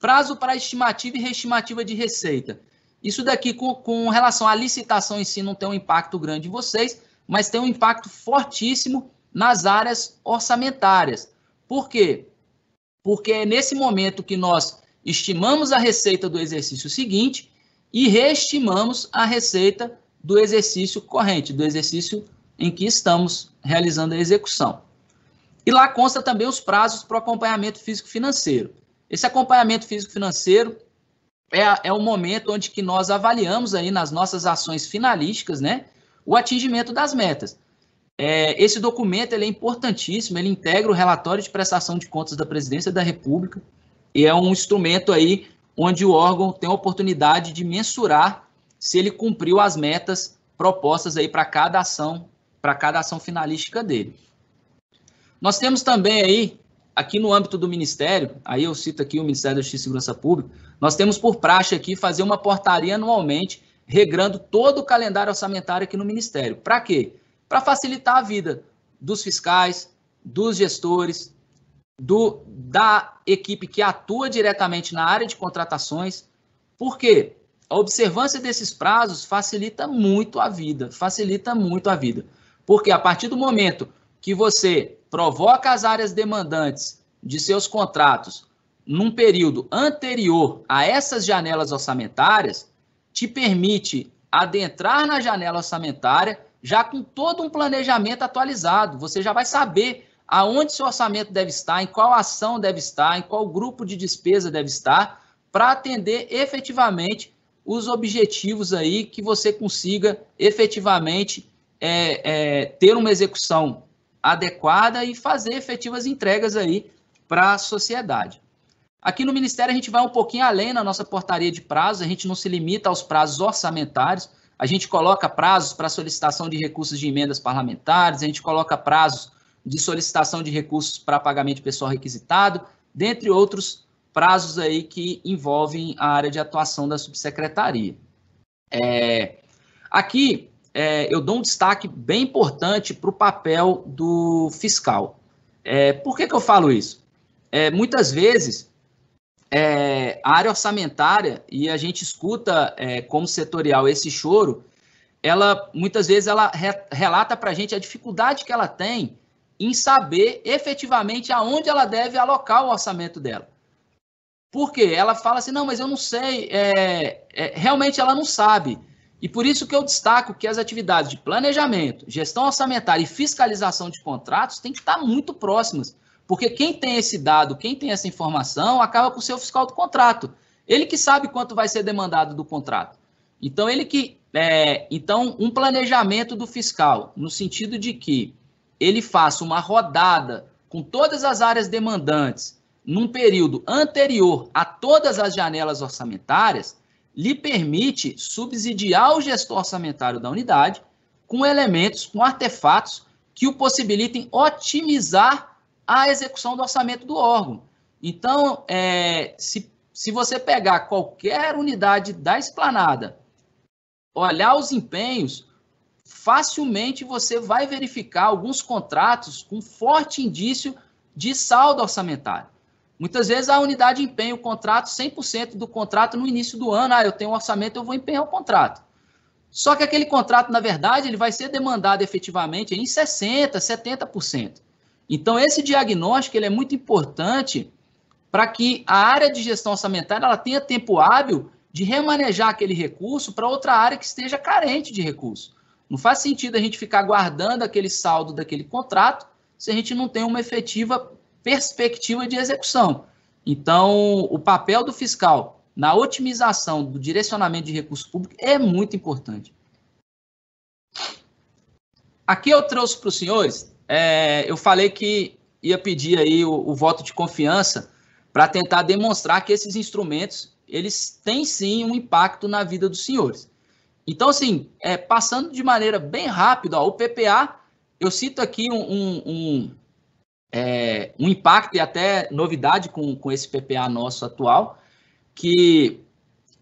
Prazo para estimativa e reestimativa de receita. Isso daqui, com, com relação à licitação em si, não tem um impacto grande em vocês, mas tem um impacto fortíssimo nas áreas orçamentárias. Por quê? Porque é nesse momento que nós estimamos a receita do exercício seguinte e reestimamos a receita do exercício corrente, do exercício em que estamos realizando a execução. E lá consta também os prazos para o acompanhamento físico-financeiro. Esse acompanhamento físico-financeiro é, é o momento onde que nós avaliamos aí nas nossas ações finalísticas, né, o atingimento das metas. É, esse documento ele é importantíssimo, ele integra o relatório de prestação de contas da Presidência da República e é um instrumento aí onde o órgão tem a oportunidade de mensurar se ele cumpriu as metas propostas aí para cada ação, para cada ação finalística dele. Nós temos também aí, aqui no âmbito do Ministério, aí eu cito aqui o Ministério da Justiça e Segurança Pública, nós temos por praxe aqui fazer uma portaria anualmente regrando todo o calendário orçamentário aqui no Ministério. Para quê? Para facilitar a vida dos fiscais, dos gestores, do, da equipe que atua diretamente na área de contratações, porque a observância desses prazos facilita muito a vida, facilita muito a vida. Porque a partir do momento que você provoca as áreas demandantes de seus contratos num período anterior a essas janelas orçamentárias, te permite adentrar na janela orçamentária já com todo um planejamento atualizado. Você já vai saber aonde seu orçamento deve estar, em qual ação deve estar, em qual grupo de despesa deve estar, para atender efetivamente os objetivos aí que você consiga efetivamente é, é, ter uma execução adequada e fazer efetivas entregas aí para a sociedade. Aqui no Ministério a gente vai um pouquinho além na nossa portaria de prazo, a gente não se limita aos prazos orçamentários, a gente coloca prazos para solicitação de recursos de emendas parlamentares, a gente coloca prazos de solicitação de recursos para pagamento de pessoal requisitado, dentre outros prazos aí que envolvem a área de atuação da subsecretaria. É, aqui é, eu dou um destaque bem importante para o papel do fiscal. É, por que, que eu falo isso? É, muitas vezes é, a área orçamentária e a gente escuta é, como setorial esse choro, ela muitas vezes ela re, relata para a gente a dificuldade que ela tem em saber efetivamente aonde ela deve alocar o orçamento dela. Por quê? Ela fala assim, não, mas eu não sei, é, é, realmente ela não sabe. E por isso que eu destaco que as atividades de planejamento, gestão orçamentária e fiscalização de contratos têm que estar muito próximas, porque quem tem esse dado, quem tem essa informação, acaba por ser o fiscal do contrato. Ele que sabe quanto vai ser demandado do contrato. Então, ele que. É, então, um planejamento do fiscal, no sentido de que ele faça uma rodada com todas as áreas demandantes num período anterior a todas as janelas orçamentárias, lhe permite subsidiar o gestor orçamentário da unidade com elementos, com artefatos que o possibilitem otimizar a execução do orçamento do órgão. Então, é, se, se você pegar qualquer unidade da esplanada, olhar os empenhos, facilmente você vai verificar alguns contratos com forte indício de saldo orçamentário. Muitas vezes a unidade empenha o contrato 100% do contrato no início do ano. Ah, eu tenho um orçamento, eu vou empenhar o contrato. Só que aquele contrato, na verdade, ele vai ser demandado efetivamente em 60%, 70%. Então, esse diagnóstico ele é muito importante para que a área de gestão orçamentária ela tenha tempo hábil de remanejar aquele recurso para outra área que esteja carente de recurso. Não faz sentido a gente ficar guardando aquele saldo daquele contrato se a gente não tem uma efetiva perspectiva de execução. Então, o papel do fiscal na otimização do direcionamento de recursos públicos é muito importante. Aqui eu trouxe para os senhores, é, eu falei que ia pedir aí o, o voto de confiança para tentar demonstrar que esses instrumentos eles têm sim um impacto na vida dos senhores. Então, assim, é, passando de maneira bem rápida, ó, o PPA, eu cito aqui um, um, um, é, um impacto e até novidade com, com esse PPA nosso atual, que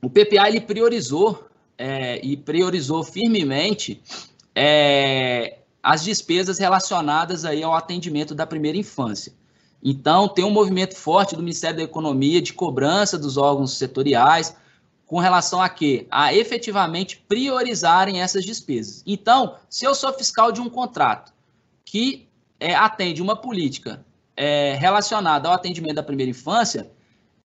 o PPA ele priorizou é, e priorizou firmemente é, as despesas relacionadas aí ao atendimento da primeira infância. Então, tem um movimento forte do Ministério da Economia de cobrança dos órgãos setoriais, com relação a quê? A efetivamente priorizarem essas despesas. Então, se eu sou fiscal de um contrato que é, atende uma política é, relacionada ao atendimento da primeira infância,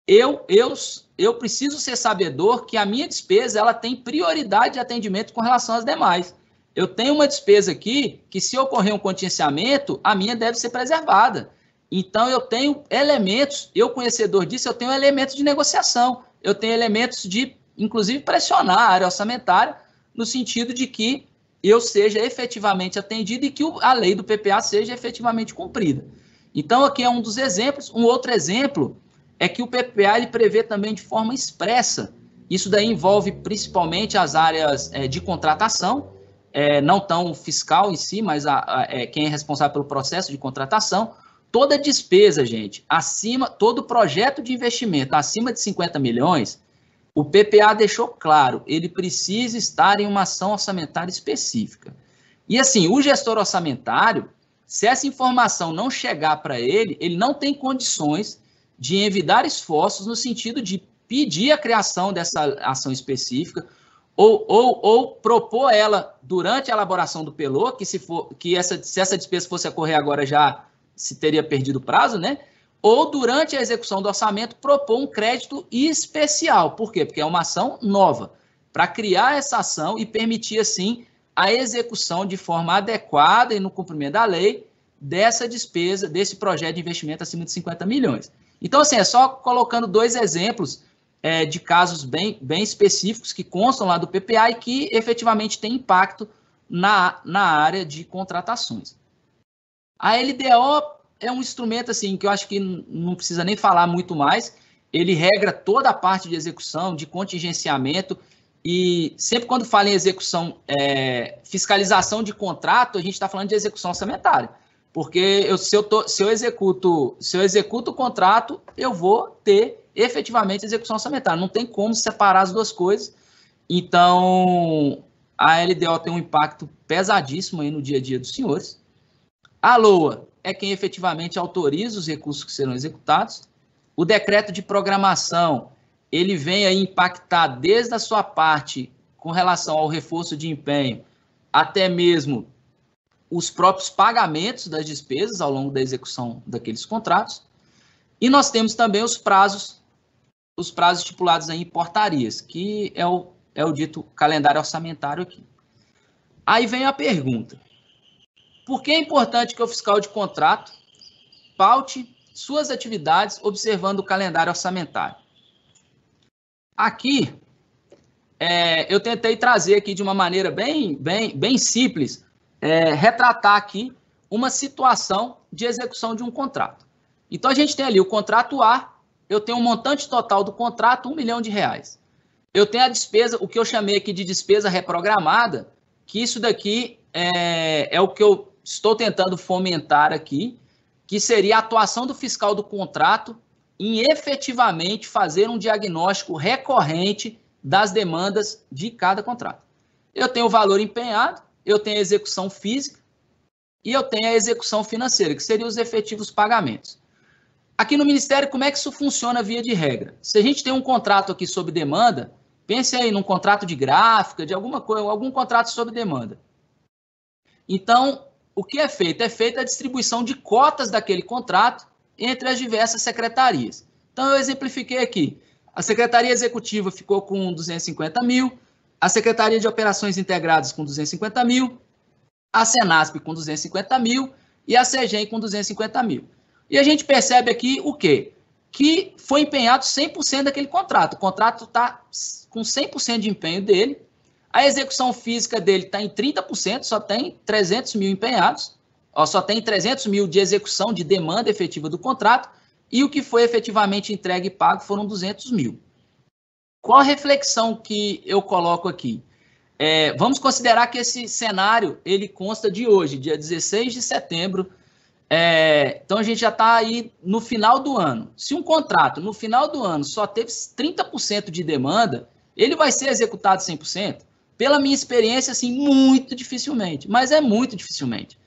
eu, eu, eu preciso ser sabedor que a minha despesa ela tem prioridade de atendimento com relação às demais. Eu tenho uma despesa aqui que, se ocorrer um contingenciamento, a minha deve ser preservada. Então, eu tenho elementos, eu conhecedor disso, eu tenho elementos de negociação eu tenho elementos de, inclusive, pressionar a área orçamentária, no sentido de que eu seja efetivamente atendido e que a lei do PPA seja efetivamente cumprida. Então, aqui é um dos exemplos. Um outro exemplo é que o PPA ele prevê também de forma expressa. Isso daí envolve principalmente as áreas é, de contratação, é, não tão fiscal em si, mas a, a, é, quem é responsável pelo processo de contratação, toda despesa, gente, acima, todo projeto de investimento acima de 50 milhões, o PPA deixou claro, ele precisa estar em uma ação orçamentária específica. E assim, o gestor orçamentário, se essa informação não chegar para ele, ele não tem condições de envidar esforços no sentido de pedir a criação dessa ação específica ou, ou, ou propor ela durante a elaboração do PELO, que se, for, que essa, se essa despesa fosse ocorrer agora já se teria perdido o prazo, né? Ou durante a execução do orçamento propor um crédito especial. Por quê? Porque é uma ação nova, para criar essa ação e permitir, assim, a execução de forma adequada e no cumprimento da lei dessa despesa, desse projeto de investimento acima de 50 milhões. Então, assim, é só colocando dois exemplos é, de casos bem, bem específicos que constam lá do PPA e que efetivamente tem impacto na, na área de contratações. A LDO é um instrumento assim que eu acho que não precisa nem falar muito mais. Ele regra toda a parte de execução, de contingenciamento e sempre quando fala em execução, é, fiscalização de contrato, a gente está falando de execução orçamentária, porque eu, se, eu tô, se eu executo se eu executo o contrato, eu vou ter efetivamente execução orçamentária. Não tem como separar as duas coisas. Então a LDO tem um impacto pesadíssimo aí no dia a dia dos senhores. A LOA é quem efetivamente autoriza os recursos que serão executados. O decreto de programação, ele vem a impactar desde a sua parte com relação ao reforço de empenho, até mesmo os próprios pagamentos das despesas ao longo da execução daqueles contratos. E nós temos também os prazos, os prazos estipulados em portarias, que é o, é o dito calendário orçamentário aqui. Aí vem a pergunta: por que é importante que o fiscal de contrato paute suas atividades observando o calendário orçamentário? Aqui, é, eu tentei trazer aqui de uma maneira bem, bem, bem simples, é, retratar aqui uma situação de execução de um contrato. Então, a gente tem ali o contrato A, eu tenho um montante total do contrato, um milhão de reais. Eu tenho a despesa, o que eu chamei aqui de despesa reprogramada, que isso daqui é, é o que eu estou tentando fomentar aqui, que seria a atuação do fiscal do contrato em efetivamente fazer um diagnóstico recorrente das demandas de cada contrato. Eu tenho o valor empenhado, eu tenho a execução física e eu tenho a execução financeira, que seriam os efetivos pagamentos. Aqui no Ministério, como é que isso funciona via de regra? Se a gente tem um contrato aqui sob demanda, pense aí num contrato de gráfica, de alguma coisa, algum contrato sob demanda. Então, o que é feito? É feita a distribuição de cotas daquele contrato entre as diversas secretarias. Então, eu exemplifiquei aqui. A Secretaria Executiva ficou com 250 mil, a Secretaria de Operações Integradas com 250 mil, a Senasp com 250 mil e a CEGEM com 250 mil. E a gente percebe aqui o quê? Que foi empenhado 100% daquele contrato. O contrato está com 100% de empenho dele, a execução física dele está em 30%, só tem 300 mil empenhados, ó, só tem 300 mil de execução de demanda efetiva do contrato, e o que foi efetivamente entregue e pago foram 200 mil. Qual a reflexão que eu coloco aqui? É, vamos considerar que esse cenário ele consta de hoje, dia 16 de setembro. É, então a gente já está aí no final do ano. Se um contrato no final do ano só teve 30% de demanda, ele vai ser executado 100%? Pela minha experiência, assim, muito dificilmente. Mas é muito dificilmente.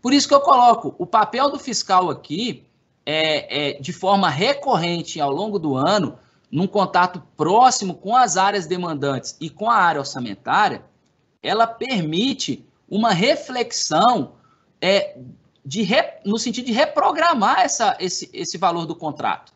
Por isso que eu coloco o papel do fiscal aqui é, é de forma recorrente ao longo do ano, num contato próximo com as áreas demandantes e com a área orçamentária, ela permite uma reflexão é, de re, no sentido de reprogramar essa, esse, esse valor do contrato.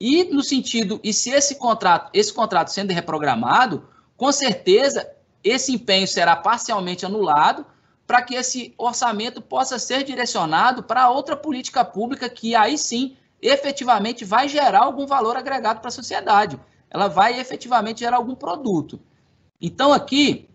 E no sentido, e se esse contrato, esse contrato sendo reprogramado, com certeza esse empenho será parcialmente anulado para que esse orçamento possa ser direcionado para outra política pública que aí sim efetivamente vai gerar algum valor agregado para a sociedade. Ela vai efetivamente gerar algum produto. Então aqui,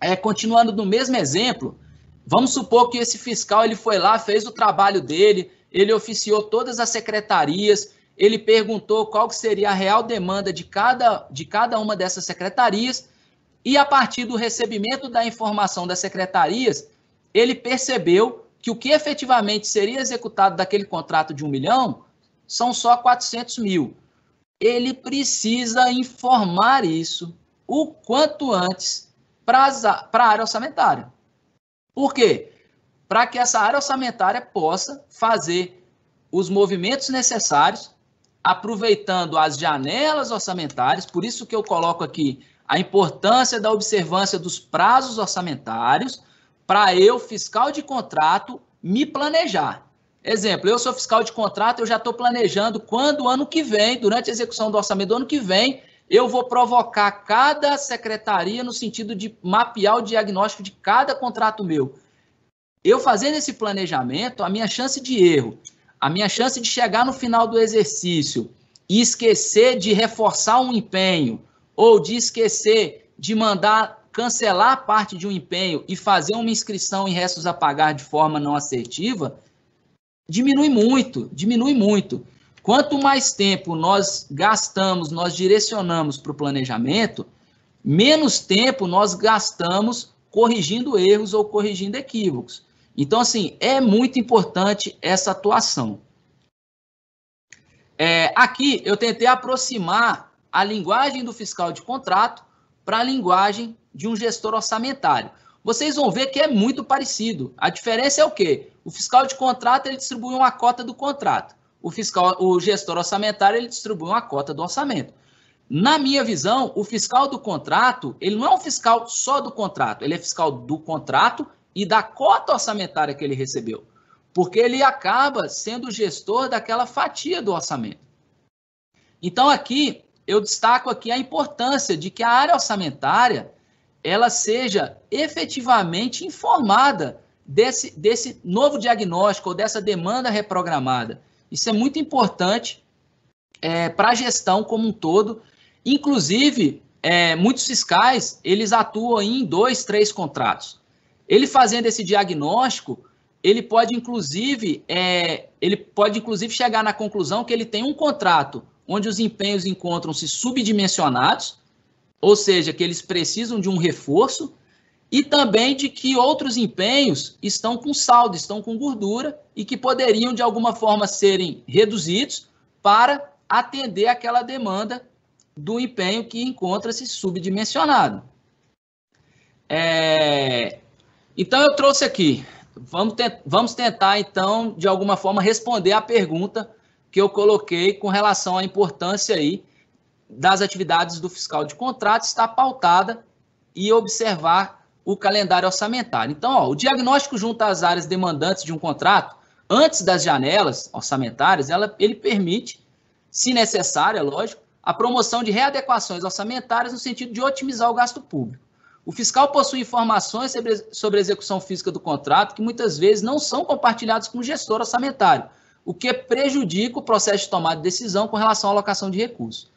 é, continuando no mesmo exemplo, vamos supor que esse fiscal ele foi lá, fez o trabalho dele, ele oficiou todas as secretarias, ele perguntou qual seria a real demanda de cada, de cada uma dessas secretarias e a partir do recebimento da informação das secretarias, ele percebeu que o que efetivamente seria executado daquele contrato de um milhão são só 400 mil. Ele precisa informar isso o quanto antes para a área orçamentária. Por quê? Para que essa área orçamentária possa fazer os movimentos necessários, aproveitando as janelas orçamentárias, por isso que eu coloco aqui a importância da observância dos prazos orçamentários para eu, fiscal de contrato, me planejar. Exemplo, eu sou fiscal de contrato, eu já estou planejando quando ano que vem, durante a execução do orçamento do ano que vem, eu vou provocar cada secretaria no sentido de mapear o diagnóstico de cada contrato meu. Eu fazendo esse planejamento, a minha chance de erro, a minha chance de chegar no final do exercício e esquecer de reforçar um empenho, ou de esquecer de mandar cancelar parte de um empenho e fazer uma inscrição em restos a pagar de forma não assertiva, diminui muito, diminui muito. Quanto mais tempo nós gastamos, nós direcionamos para o planejamento, menos tempo nós gastamos corrigindo erros ou corrigindo equívocos. Então, assim, é muito importante essa atuação. É, aqui eu tentei aproximar a linguagem do fiscal de contrato para a linguagem de um gestor orçamentário. Vocês vão ver que é muito parecido. A diferença é o quê? O fiscal de contrato ele distribui uma cota do contrato. O fiscal, o gestor orçamentário ele distribui uma cota do orçamento. Na minha visão, o fiscal do contrato, ele não é um fiscal só do contrato, ele é fiscal do contrato e da cota orçamentária que ele recebeu, porque ele acaba sendo gestor daquela fatia do orçamento. Então aqui eu destaco aqui a importância de que a área orçamentária ela seja efetivamente informada desse, desse novo diagnóstico ou dessa demanda reprogramada. Isso é muito importante é, para a gestão como um todo. Inclusive, é, muitos fiscais eles atuam em dois, três contratos. Ele fazendo esse diagnóstico, ele pode inclusive é, ele pode inclusive chegar na conclusão que ele tem um contrato onde os empenhos encontram-se subdimensionados, ou seja, que eles precisam de um reforço, e também de que outros empenhos estão com saldo, estão com gordura e que poderiam de alguma forma serem reduzidos para atender aquela demanda do empenho que encontra-se subdimensionado. É... Então eu trouxe aqui, vamos, te... vamos tentar então de alguma forma responder à pergunta que eu coloquei com relação à importância aí das atividades do fiscal de contrato estar pautada e observar o calendário orçamentário. Então, ó, o diagnóstico junto às áreas demandantes de um contrato, antes das janelas orçamentárias, ela, ele permite, se necessário, é lógico, a promoção de readequações orçamentárias no sentido de otimizar o gasto público. O fiscal possui informações sobre, sobre a execução física do contrato que muitas vezes não são compartilhadas com o gestor orçamentário, o que prejudica o processo de tomada de decisão com relação à alocação de recursos.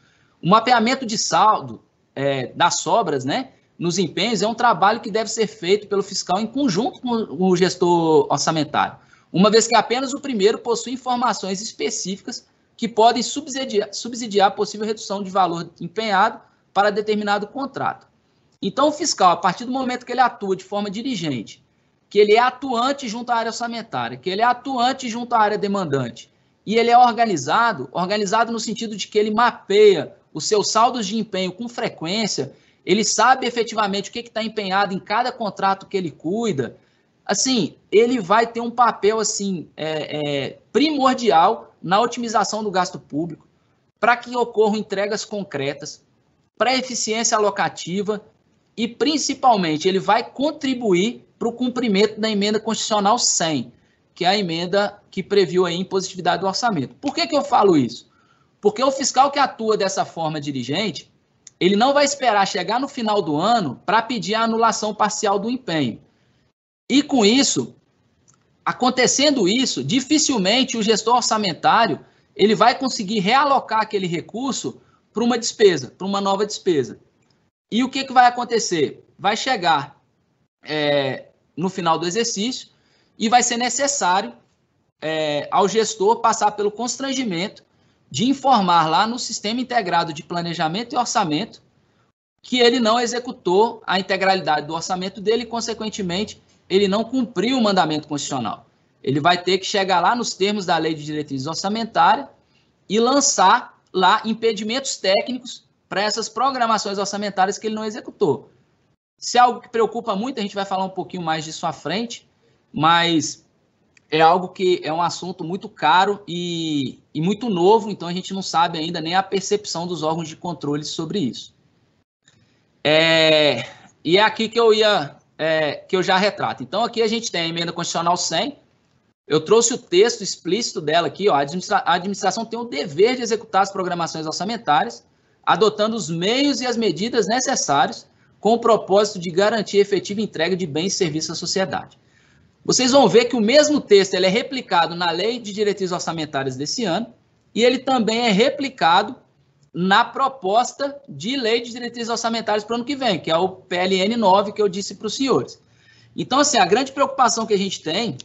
O mapeamento de saldo é, das sobras, né, nos empenhos, é um trabalho que deve ser feito pelo fiscal em conjunto com o gestor orçamentário, uma vez que apenas o primeiro possui informações específicas que podem subsidiar, subsidiar a possível redução de valor empenhado para determinado contrato. Então, o fiscal, a partir do momento que ele atua de forma dirigente que ele é atuante junto à área orçamentária, que ele é atuante junto à área demandante. E ele é organizado, organizado no sentido de que ele mapeia os seus saldos de empenho com frequência, ele sabe efetivamente o que está empenhado em cada contrato que ele cuida. Assim, ele vai ter um papel assim é, é, primordial na otimização do gasto público, para que ocorram entregas concretas, para eficiência alocativa e, principalmente, ele vai contribuir para o cumprimento da emenda constitucional 100, que é a emenda que previu a impositividade do orçamento. Por que, que eu falo isso? Porque o fiscal que atua dessa forma dirigente, ele não vai esperar chegar no final do ano para pedir a anulação parcial do empenho. E com isso, acontecendo isso, dificilmente o gestor orçamentário ele vai conseguir realocar aquele recurso para uma despesa, para uma nova despesa. E o que, que vai acontecer? Vai chegar é, no final do exercício e vai ser necessário é, ao gestor passar pelo constrangimento de informar lá no Sistema Integrado de Planejamento e Orçamento que ele não executou a integralidade do orçamento dele e, consequentemente, ele não cumpriu o mandamento constitucional. Ele vai ter que chegar lá nos termos da Lei de Diretrizes Orçamentária e lançar lá impedimentos técnicos para essas programações orçamentárias que ele não executou. Isso é algo que preocupa muito, a gente vai falar um pouquinho mais disso à frente, mas é algo que é um assunto muito caro e, e muito novo, então a gente não sabe ainda nem a percepção dos órgãos de controle sobre isso. É, e é aqui que eu ia, é, que eu já retrato. Então aqui a gente tem a emenda constitucional 100, eu trouxe o texto explícito dela aqui, ó, a, a administração tem o dever de executar as programações orçamentárias, adotando os meios e as medidas necessários com o propósito de garantir efetiva entrega de bens e serviços à sociedade. Vocês vão ver que o mesmo texto ele é replicado na Lei de Diretrizes Orçamentárias desse ano e ele também é replicado na proposta de Lei de Diretrizes Orçamentárias para o ano que vem, que é o PLN 9 que eu disse para os senhores. Então, assim, a grande preocupação que a gente tem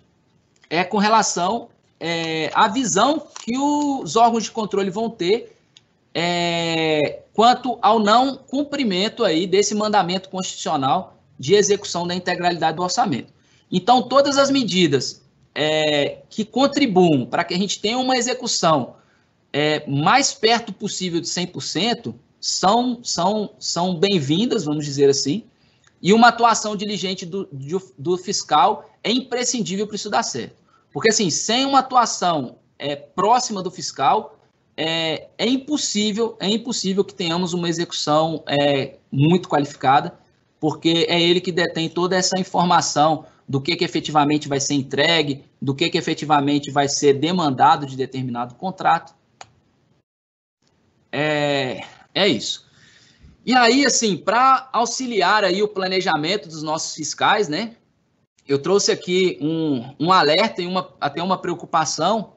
é com relação é, à visão que os órgãos de controle vão ter é, quanto ao não cumprimento aí desse mandamento constitucional de execução da integralidade do orçamento. Então, todas as medidas é, que contribuam para que a gente tenha uma execução é, mais perto possível de 100% são, são, são bem-vindas, vamos dizer assim, e uma atuação diligente do, do, do, fiscal é imprescindível para isso dar certo. Porque, assim, sem uma atuação é, próxima do fiscal, é, é impossível, é impossível que tenhamos uma execução é, muito qualificada, porque é ele que detém toda essa informação do que, que efetivamente vai ser entregue, do que, que efetivamente vai ser demandado de determinado contrato. É, é isso. E aí, assim, para auxiliar aí o planejamento dos nossos fiscais, né? Eu trouxe aqui um, um alerta e uma, até uma preocupação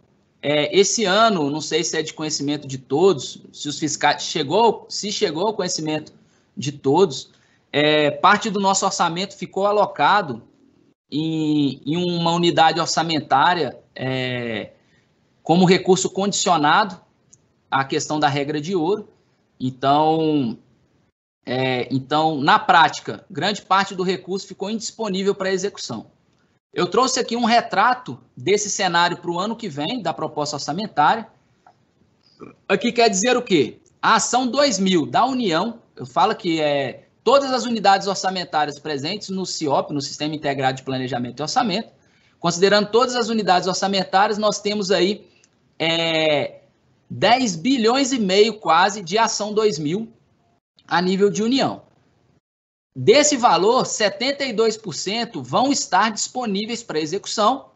é, esse ano, não sei se é de conhecimento de todos, se os fiscais chegou, se chegou ao conhecimento de todos, é, parte do nosso orçamento ficou alocado em, em uma unidade orçamentária é, como recurso condicionado à questão da regra de ouro. Então, é, então, na prática, grande parte do recurso ficou indisponível para execução. Eu trouxe aqui um retrato desse cenário para o ano que vem, da proposta orçamentária. Aqui quer dizer o quê? A ação 2000 da União, eu falo que é todas as unidades orçamentárias presentes no CIOP, no Sistema Integrado de Planejamento e Orçamento, considerando todas as unidades orçamentárias, nós temos aí é, 10 bilhões e meio quase de ação 2000 a nível de União. Desse valor, 72% vão estar disponíveis para execução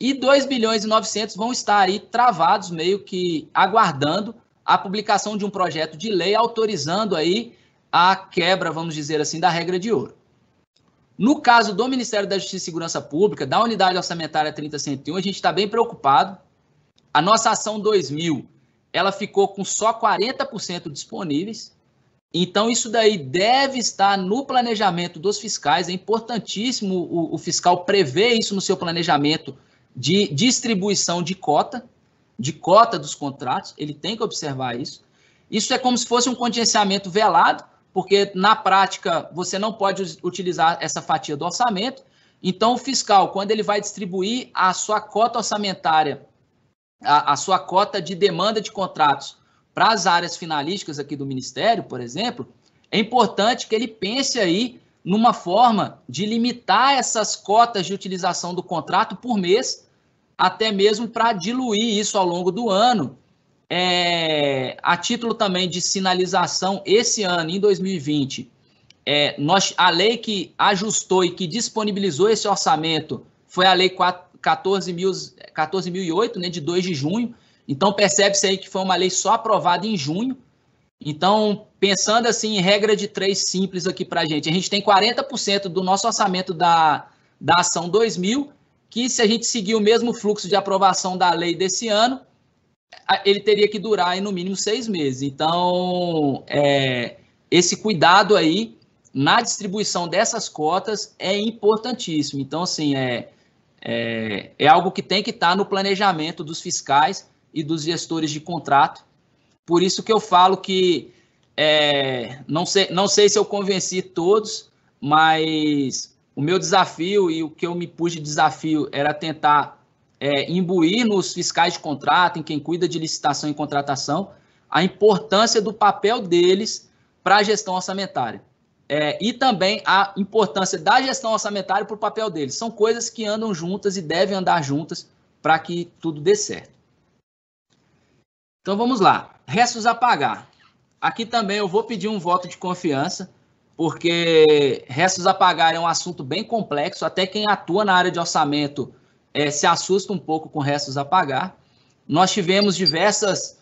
e 2 bilhões e 900 vão estar aí travados, meio que aguardando a publicação de um projeto de lei autorizando aí a quebra, vamos dizer assim, da regra de ouro. No caso do Ministério da Justiça e Segurança Pública, da Unidade Orçamentária 3001, a gente está bem preocupado. A nossa ação 2000, ela ficou com só 40% disponíveis. Então, isso daí deve estar no planejamento dos fiscais. É importantíssimo o, o fiscal prever isso no seu planejamento de distribuição de cota, de cota dos contratos. Ele tem que observar isso. Isso é como se fosse um contingenciamento velado, porque na prática você não pode utilizar essa fatia do orçamento. Então, o fiscal, quando ele vai distribuir a sua cota orçamentária, a, a sua cota de demanda de contratos para as áreas finalísticas aqui do Ministério, por exemplo, é importante que ele pense aí numa forma de limitar essas cotas de utilização do contrato por mês, até mesmo para diluir isso ao longo do ano. É, a título também de sinalização, esse ano, em 2020, é, nós, a lei que ajustou e que disponibilizou esse orçamento foi a Lei 14.008, 14 né, de 2 de junho, então percebe-se aí que foi uma lei só aprovada em junho. Então, pensando assim em regra de três simples aqui para a gente, a gente tem 40% do nosso orçamento da, da ação 2000, que se a gente seguir o mesmo fluxo de aprovação da lei desse ano, ele teria que durar aí no mínimo seis meses. Então, é, esse cuidado aí na distribuição dessas cotas é importantíssimo. Então, assim, é, é, é algo que tem que estar tá no planejamento dos fiscais e dos gestores de contrato. Por isso que eu falo que é, não, sei, não sei se eu convenci todos, mas o meu desafio e o que eu me pus de desafio era tentar é, imbuir nos fiscais de contrato, em quem cuida de licitação e contratação, a importância do papel deles para a gestão orçamentária. É, e também a importância da gestão orçamentária para o papel deles. São coisas que andam juntas e devem andar juntas para que tudo dê certo. Então vamos lá. Restos a pagar. Aqui também eu vou pedir um voto de confiança, porque restos a pagar é um assunto bem complexo. Até quem atua na área de orçamento é, se assusta um pouco com restos a pagar. Nós tivemos diversas,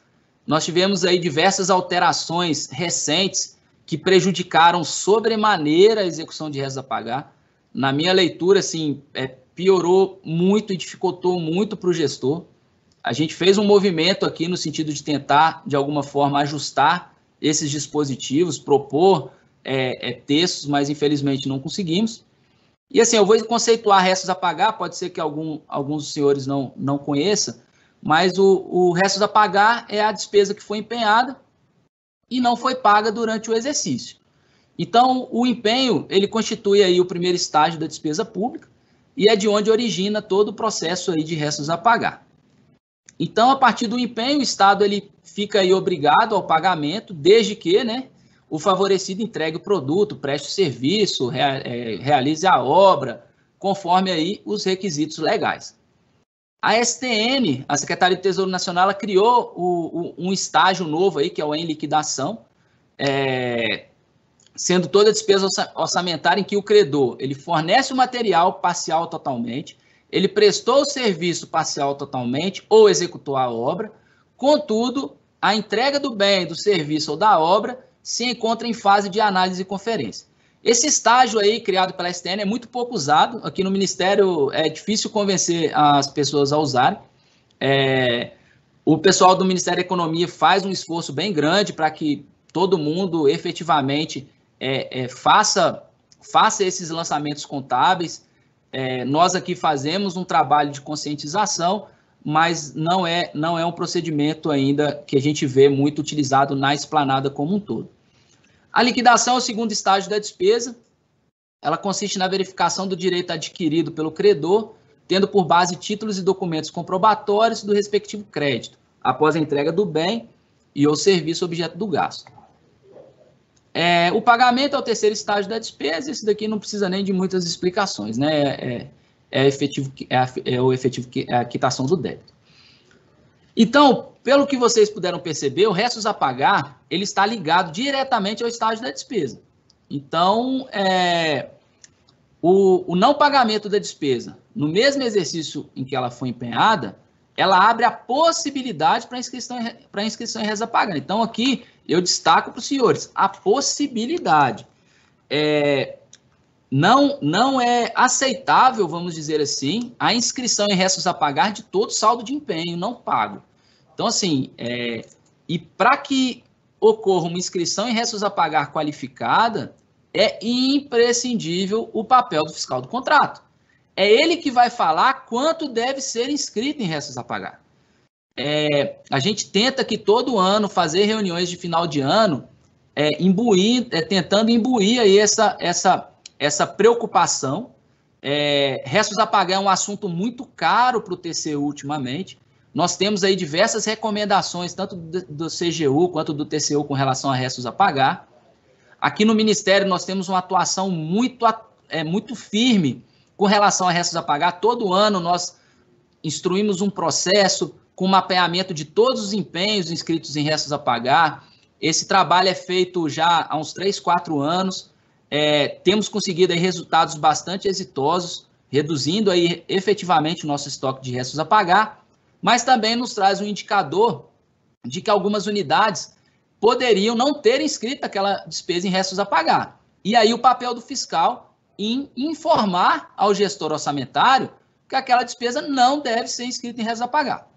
nós tivemos aí diversas alterações recentes que prejudicaram sobremaneira a execução de restos a pagar. Na minha leitura, assim, é, piorou muito e dificultou muito para o gestor. A gente fez um movimento aqui no sentido de tentar, de alguma forma, ajustar esses dispositivos, propor é, é, textos, mas infelizmente não conseguimos. E assim, eu vou conceituar restos a pagar, pode ser que algum, alguns senhores não, não conheçam, mas o, o restos a pagar é a despesa que foi empenhada e não foi paga durante o exercício. Então, o empenho, ele constitui aí o primeiro estágio da despesa pública e é de onde origina todo o processo aí de restos a pagar. Então, a partir do empenho, o Estado ele fica aí obrigado ao pagamento, desde que né, o favorecido entregue o produto, preste o serviço, rea, é, realize a obra, conforme aí os requisitos legais. A STN, a Secretaria do Tesouro Nacional, ela criou o, o, um estágio novo aí, que é o em liquidação, é, sendo toda despesa orçamentária em que o credor ele fornece o material parcial totalmente, ele prestou o serviço parcial totalmente ou executou a obra, contudo, a entrega do bem, do serviço ou da obra se encontra em fase de análise e conferência. Esse estágio aí, criado pela STN, é muito pouco usado. Aqui no Ministério é difícil convencer as pessoas a usarem. É, o pessoal do Ministério da Economia faz um esforço bem grande para que todo mundo efetivamente é, é, faça, faça esses lançamentos contábeis, é, nós aqui fazemos um trabalho de conscientização, mas não é, não é um procedimento ainda que a gente vê muito utilizado na esplanada como um todo. A liquidação é o segundo estágio da despesa. Ela consiste na verificação do direito adquirido pelo credor, tendo por base títulos e documentos comprobatórios do respectivo crédito, após a entrega do bem e ou serviço objeto do gasto. É, o pagamento é o terceiro estágio da despesa, isso daqui não precisa nem de muitas explicações, né? É, é, é efetivo, é, é o efetivo que é a quitação do débito. Então, pelo que vocês puderam perceber, o restos a pagar ele está ligado diretamente ao estágio da despesa. Então, é, o, o, não pagamento da despesa no mesmo exercício em que ela foi empenhada, ela abre a possibilidade para inscrição para inscrição em reza pagar. Então, aqui eu destaco para os senhores a possibilidade. É, não, não é aceitável, vamos dizer assim, a inscrição em restos a pagar de todo saldo de empenho não pago. Então, assim, é, e para que ocorra uma inscrição em restos a pagar qualificada, é imprescindível o papel do fiscal do contrato. É ele que vai falar quanto deve ser inscrito em restos a pagar é, a gente tenta que todo ano fazer reuniões de final de ano, é, imbuir, é, tentando imbuir aí essa, essa, essa preocupação. É, restos a pagar é um assunto muito caro para o TCU ultimamente. Nós temos aí diversas recomendações, tanto do CGU quanto do TCU com relação a restos a pagar. Aqui no Ministério nós temos uma atuação muito, é, muito firme com relação a restos a pagar. Todo ano nós instruímos um processo, com mapeamento de todos os empenhos inscritos em restos a pagar. Esse trabalho é feito já há uns 3, 4 anos. É, temos conseguido resultados bastante exitosos, reduzindo aí efetivamente o nosso estoque de restos a pagar, mas também nos traz um indicador de que algumas unidades poderiam não ter inscrito aquela despesa em restos a pagar. E aí o papel do fiscal em informar ao gestor orçamentário que aquela despesa não deve ser inscrita em restos a pagar.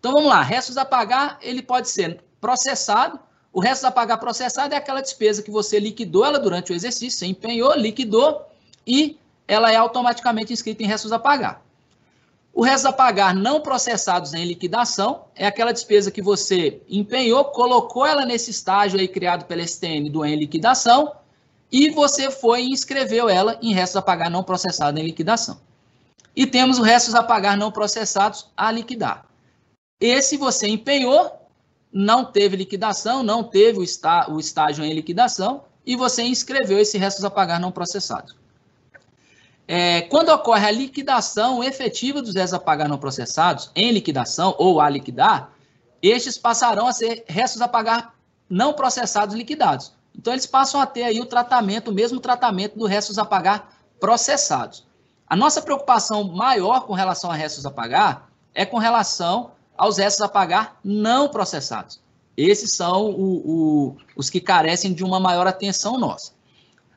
Então vamos lá, restos a pagar, ele pode ser processado. O restos a pagar processado é aquela despesa que você liquidou ela durante o exercício, você empenhou, liquidou e ela é automaticamente inscrita em restos a pagar. O restos a pagar não processados em liquidação é aquela despesa que você empenhou, colocou ela nesse estágio aí criado pela STN do em liquidação e você foi e inscreveu ela em restos a pagar não processado em liquidação. E temos os restos a pagar não processados a liquidar. Esse você empenhou, não teve liquidação, não teve o, está, o estágio em liquidação e você inscreveu esse restos a pagar não processados. É, quando ocorre a liquidação efetiva dos restos a pagar não processados, em liquidação ou a liquidar, estes passarão a ser restos a pagar não processados liquidados. Então, eles passam a ter aí o tratamento, o mesmo tratamento do restos a pagar processados. A nossa preocupação maior com relação a restos a pagar é com relação aos restos a pagar não processados. Esses são o, o, os que carecem de uma maior atenção nossa.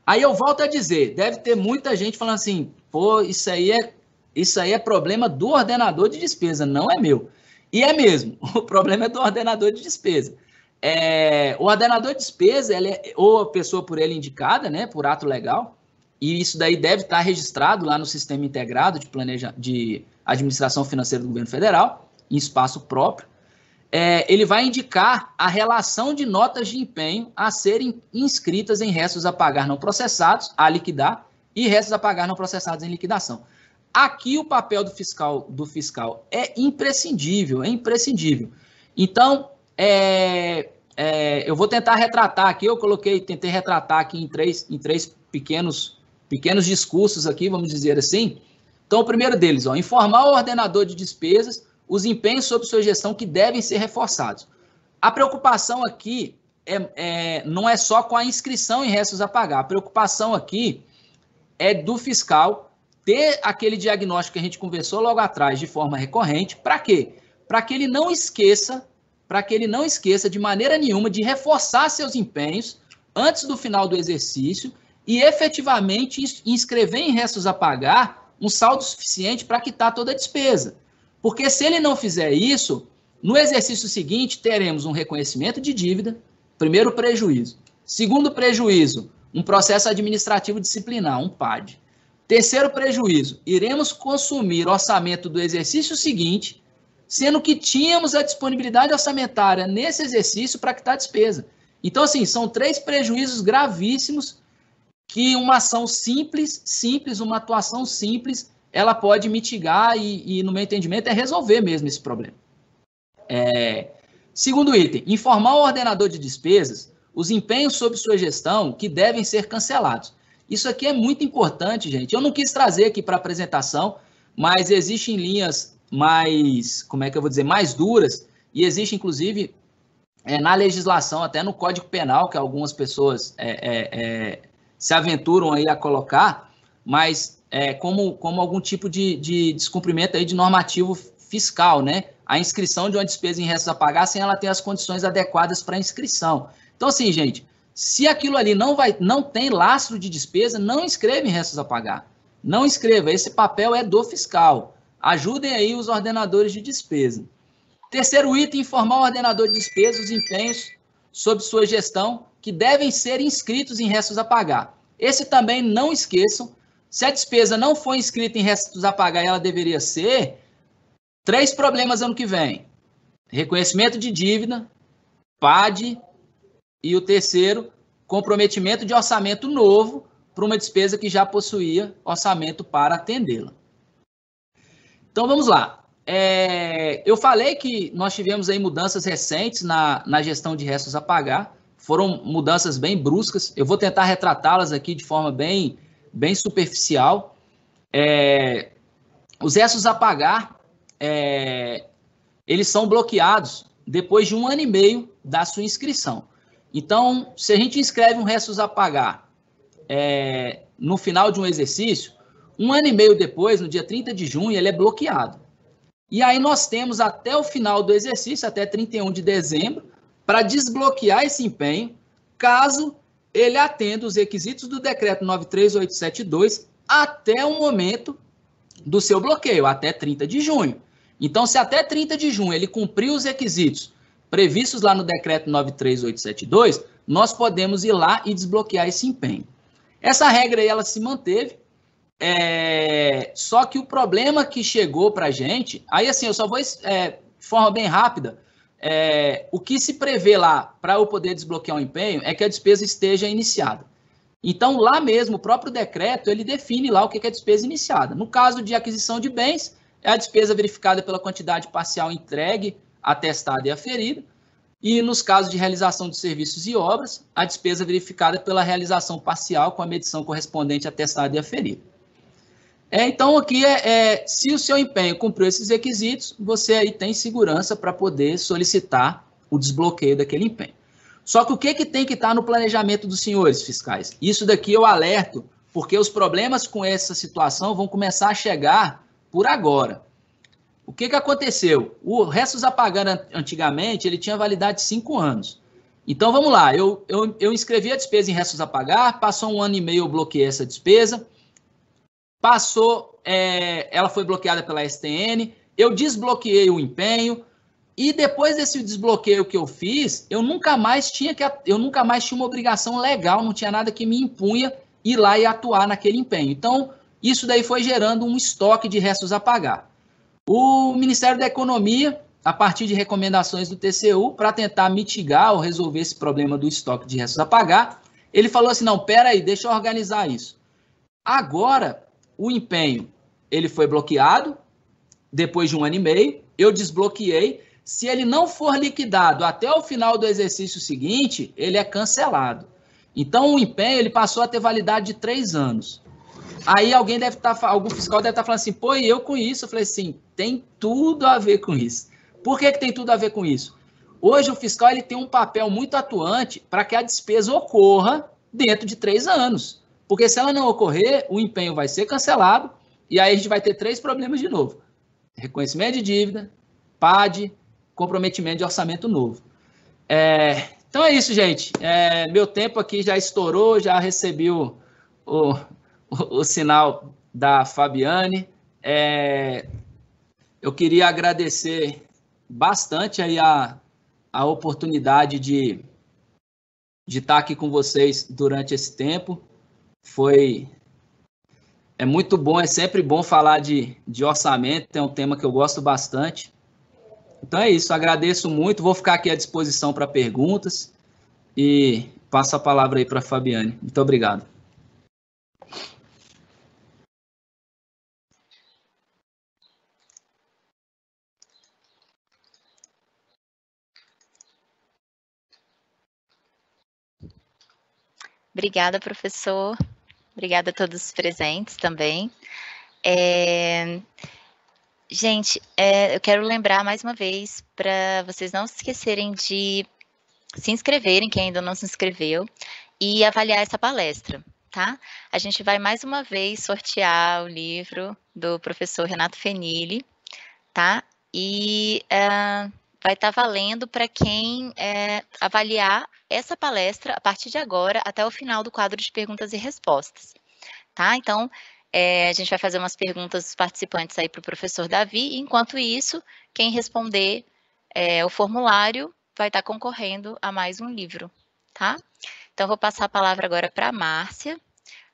Aí eu volto a dizer, deve ter muita gente falando assim, pô, isso aí é, isso aí é problema do ordenador de despesa, não é meu. E é mesmo, o problema é do ordenador de despesa. É, o ordenador de despesa, ele é, ou a pessoa por ele é indicada, né, por ato legal, e isso daí deve estar registrado lá no sistema integrado de, planeja, de administração financeira do governo federal, em espaço próprio, é, ele vai indicar a relação de notas de empenho a serem inscritas em restos a pagar não processados, a liquidar, e restos a pagar não processados em liquidação. Aqui o papel do fiscal do fiscal é imprescindível, é imprescindível. Então, é, é, eu vou tentar retratar aqui, eu coloquei, tentei retratar aqui em três, em três pequenos, pequenos discursos aqui, vamos dizer assim. Então, o primeiro deles, ó, informar o ordenador de despesas os empenhos sob sua gestão que devem ser reforçados. A preocupação aqui é, é, não é só com a inscrição em restos a pagar, a preocupação aqui é do fiscal ter aquele diagnóstico que a gente conversou logo atrás de forma recorrente, para quê? Para que ele não esqueça, para que ele não esqueça de maneira nenhuma de reforçar seus empenhos antes do final do exercício e efetivamente inscrever em restos a pagar um saldo suficiente para quitar toda a despesa. Porque se ele não fizer isso, no exercício seguinte teremos um reconhecimento de dívida, primeiro prejuízo. Segundo prejuízo, um processo administrativo disciplinar, um PAD. Terceiro prejuízo, iremos consumir orçamento do exercício seguinte, sendo que tínhamos a disponibilidade orçamentária nesse exercício para quitar a despesa. Então, assim, são três prejuízos gravíssimos que uma ação simples, simples, uma atuação simples, ela pode mitigar e, e, no meu entendimento, é resolver mesmo esse problema. É... Segundo item, informar o ordenador de despesas os empenhos sob sua gestão que devem ser cancelados. Isso aqui é muito importante, gente. Eu não quis trazer aqui para apresentação, mas existem linhas mais, como é que eu vou dizer, mais duras, e existe, inclusive, é, na legislação, até no Código Penal, que algumas pessoas é, é, é se aventuram aí a colocar, mas é, como, como algum tipo de, de descumprimento aí de normativo fiscal, né? A inscrição de uma despesa em restos a pagar sem ela ter as condições adequadas para inscrição. Então, assim, gente, se aquilo ali não, vai, não tem lastro de despesa, não inscreva em restos a pagar. Não inscreva, esse papel é do fiscal. Ajudem aí os ordenadores de despesa. Terceiro item, informar o ordenador de despesa os empenhos sob sua gestão que devem ser inscritos em restos a pagar. Esse também não esqueçam, se a despesa não for inscrita em restos a pagar, ela deveria ser. Três problemas ano que vem: reconhecimento de dívida, PAD e o terceiro, comprometimento de orçamento novo para uma despesa que já possuía orçamento para atendê-la. Então vamos lá. É, eu falei que nós tivemos aí mudanças recentes na, na gestão de restos a pagar. Foram mudanças bem bruscas. Eu vou tentar retratá-las aqui de forma bem bem superficial. É, os restos a pagar, é, eles são bloqueados depois de um ano e meio da sua inscrição. Então, se a gente inscreve um restos a pagar é, no final de um exercício, um ano e meio depois, no dia 30 de junho, ele é bloqueado. E aí nós temos até o final do exercício, até 31 de dezembro, para desbloquear esse empenho, caso ele atende os requisitos do decreto 93872 até o momento do seu bloqueio, até 30 de junho. Então, se até 30 de junho ele cumpriu os requisitos previstos lá no decreto 93872, nós podemos ir lá e desbloquear esse empenho. Essa regra aí, ela se manteve, é... só que o problema que chegou para a gente, aí assim, eu só vou, é, de forma bem rápida, é, o que se prevê lá para eu poder desbloquear o empenho é que a despesa esteja iniciada. Então, lá mesmo, o próprio decreto, ele define lá o que é despesa iniciada. No caso de aquisição de bens, é a despesa verificada pela quantidade parcial entregue, atestada e aferida. E nos casos de realização de serviços e obras, a despesa verificada pela realização parcial com a medição correspondente atestada e aferida. É, então, aqui é, é, se o seu empenho cumpriu esses requisitos, você aí tem segurança para poder solicitar o desbloqueio daquele empenho. Só que o que, que tem que estar tá no planejamento dos senhores fiscais? Isso daqui eu alerto, porque os problemas com essa situação vão começar a chegar por agora. O que, que aconteceu? O restos a pagar antigamente, ele tinha validade de 5 anos. Então, vamos lá, eu, eu, eu inscrevi a despesa em restos a pagar, passou um ano e meio eu bloqueei essa despesa, passou, é, ela foi bloqueada pela STN, eu desbloqueei o empenho e depois desse desbloqueio que eu fiz, eu nunca mais tinha que eu nunca mais tinha uma obrigação legal, não tinha nada que me impunha ir lá e atuar naquele empenho. Então, isso daí foi gerando um estoque de restos a pagar. O Ministério da Economia, a partir de recomendações do TCU, para tentar mitigar ou resolver esse problema do estoque de restos a pagar, ele falou assim: "Não, pera aí, deixa eu organizar isso". Agora, o empenho ele foi bloqueado depois de um ano e meio, eu desbloqueei. Se ele não for liquidado até o final do exercício seguinte, ele é cancelado. Então o empenho ele passou a ter validade de três anos. Aí alguém deve estar, tá, algum fiscal deve estar tá falando assim, pô, e eu com isso? Eu falei assim, tem tudo a ver com isso. Por que, que tem tudo a ver com isso? Hoje o fiscal ele tem um papel muito atuante para que a despesa ocorra dentro de três anos. Porque se ela não ocorrer, o empenho vai ser cancelado e aí a gente vai ter três problemas de novo: reconhecimento de dívida, PAD, comprometimento de orçamento novo. É, então é isso, gente. É, meu tempo aqui já estourou, já recebi o, o, o, sinal da Fabiane. É, eu queria agradecer bastante aí a, a oportunidade de, de estar aqui com vocês durante esse tempo foi é muito bom, é sempre bom falar de, de orçamento, é um tema que eu gosto bastante. Então é isso, agradeço muito, vou ficar aqui à disposição para perguntas e passo a palavra aí para a Fabiane. Muito obrigado. Obrigada, professor. Obrigada a todos os presentes também. É... Gente, é, eu quero lembrar mais uma vez para vocês não se esquecerem de se inscreverem, quem ainda não se inscreveu, e avaliar essa palestra, tá? A gente vai mais uma vez sortear o livro do professor Renato Fenili, tá? E uh, vai estar tá valendo para quem é, avaliar essa palestra a partir de agora até o final do quadro de perguntas e respostas. Tá? Então, é, a gente vai fazer umas perguntas dos participantes aí para o professor Davi, e enquanto isso, quem responder é, o formulário vai estar tá concorrendo a mais um livro, tá? Então, vou passar a palavra agora para a Márcia.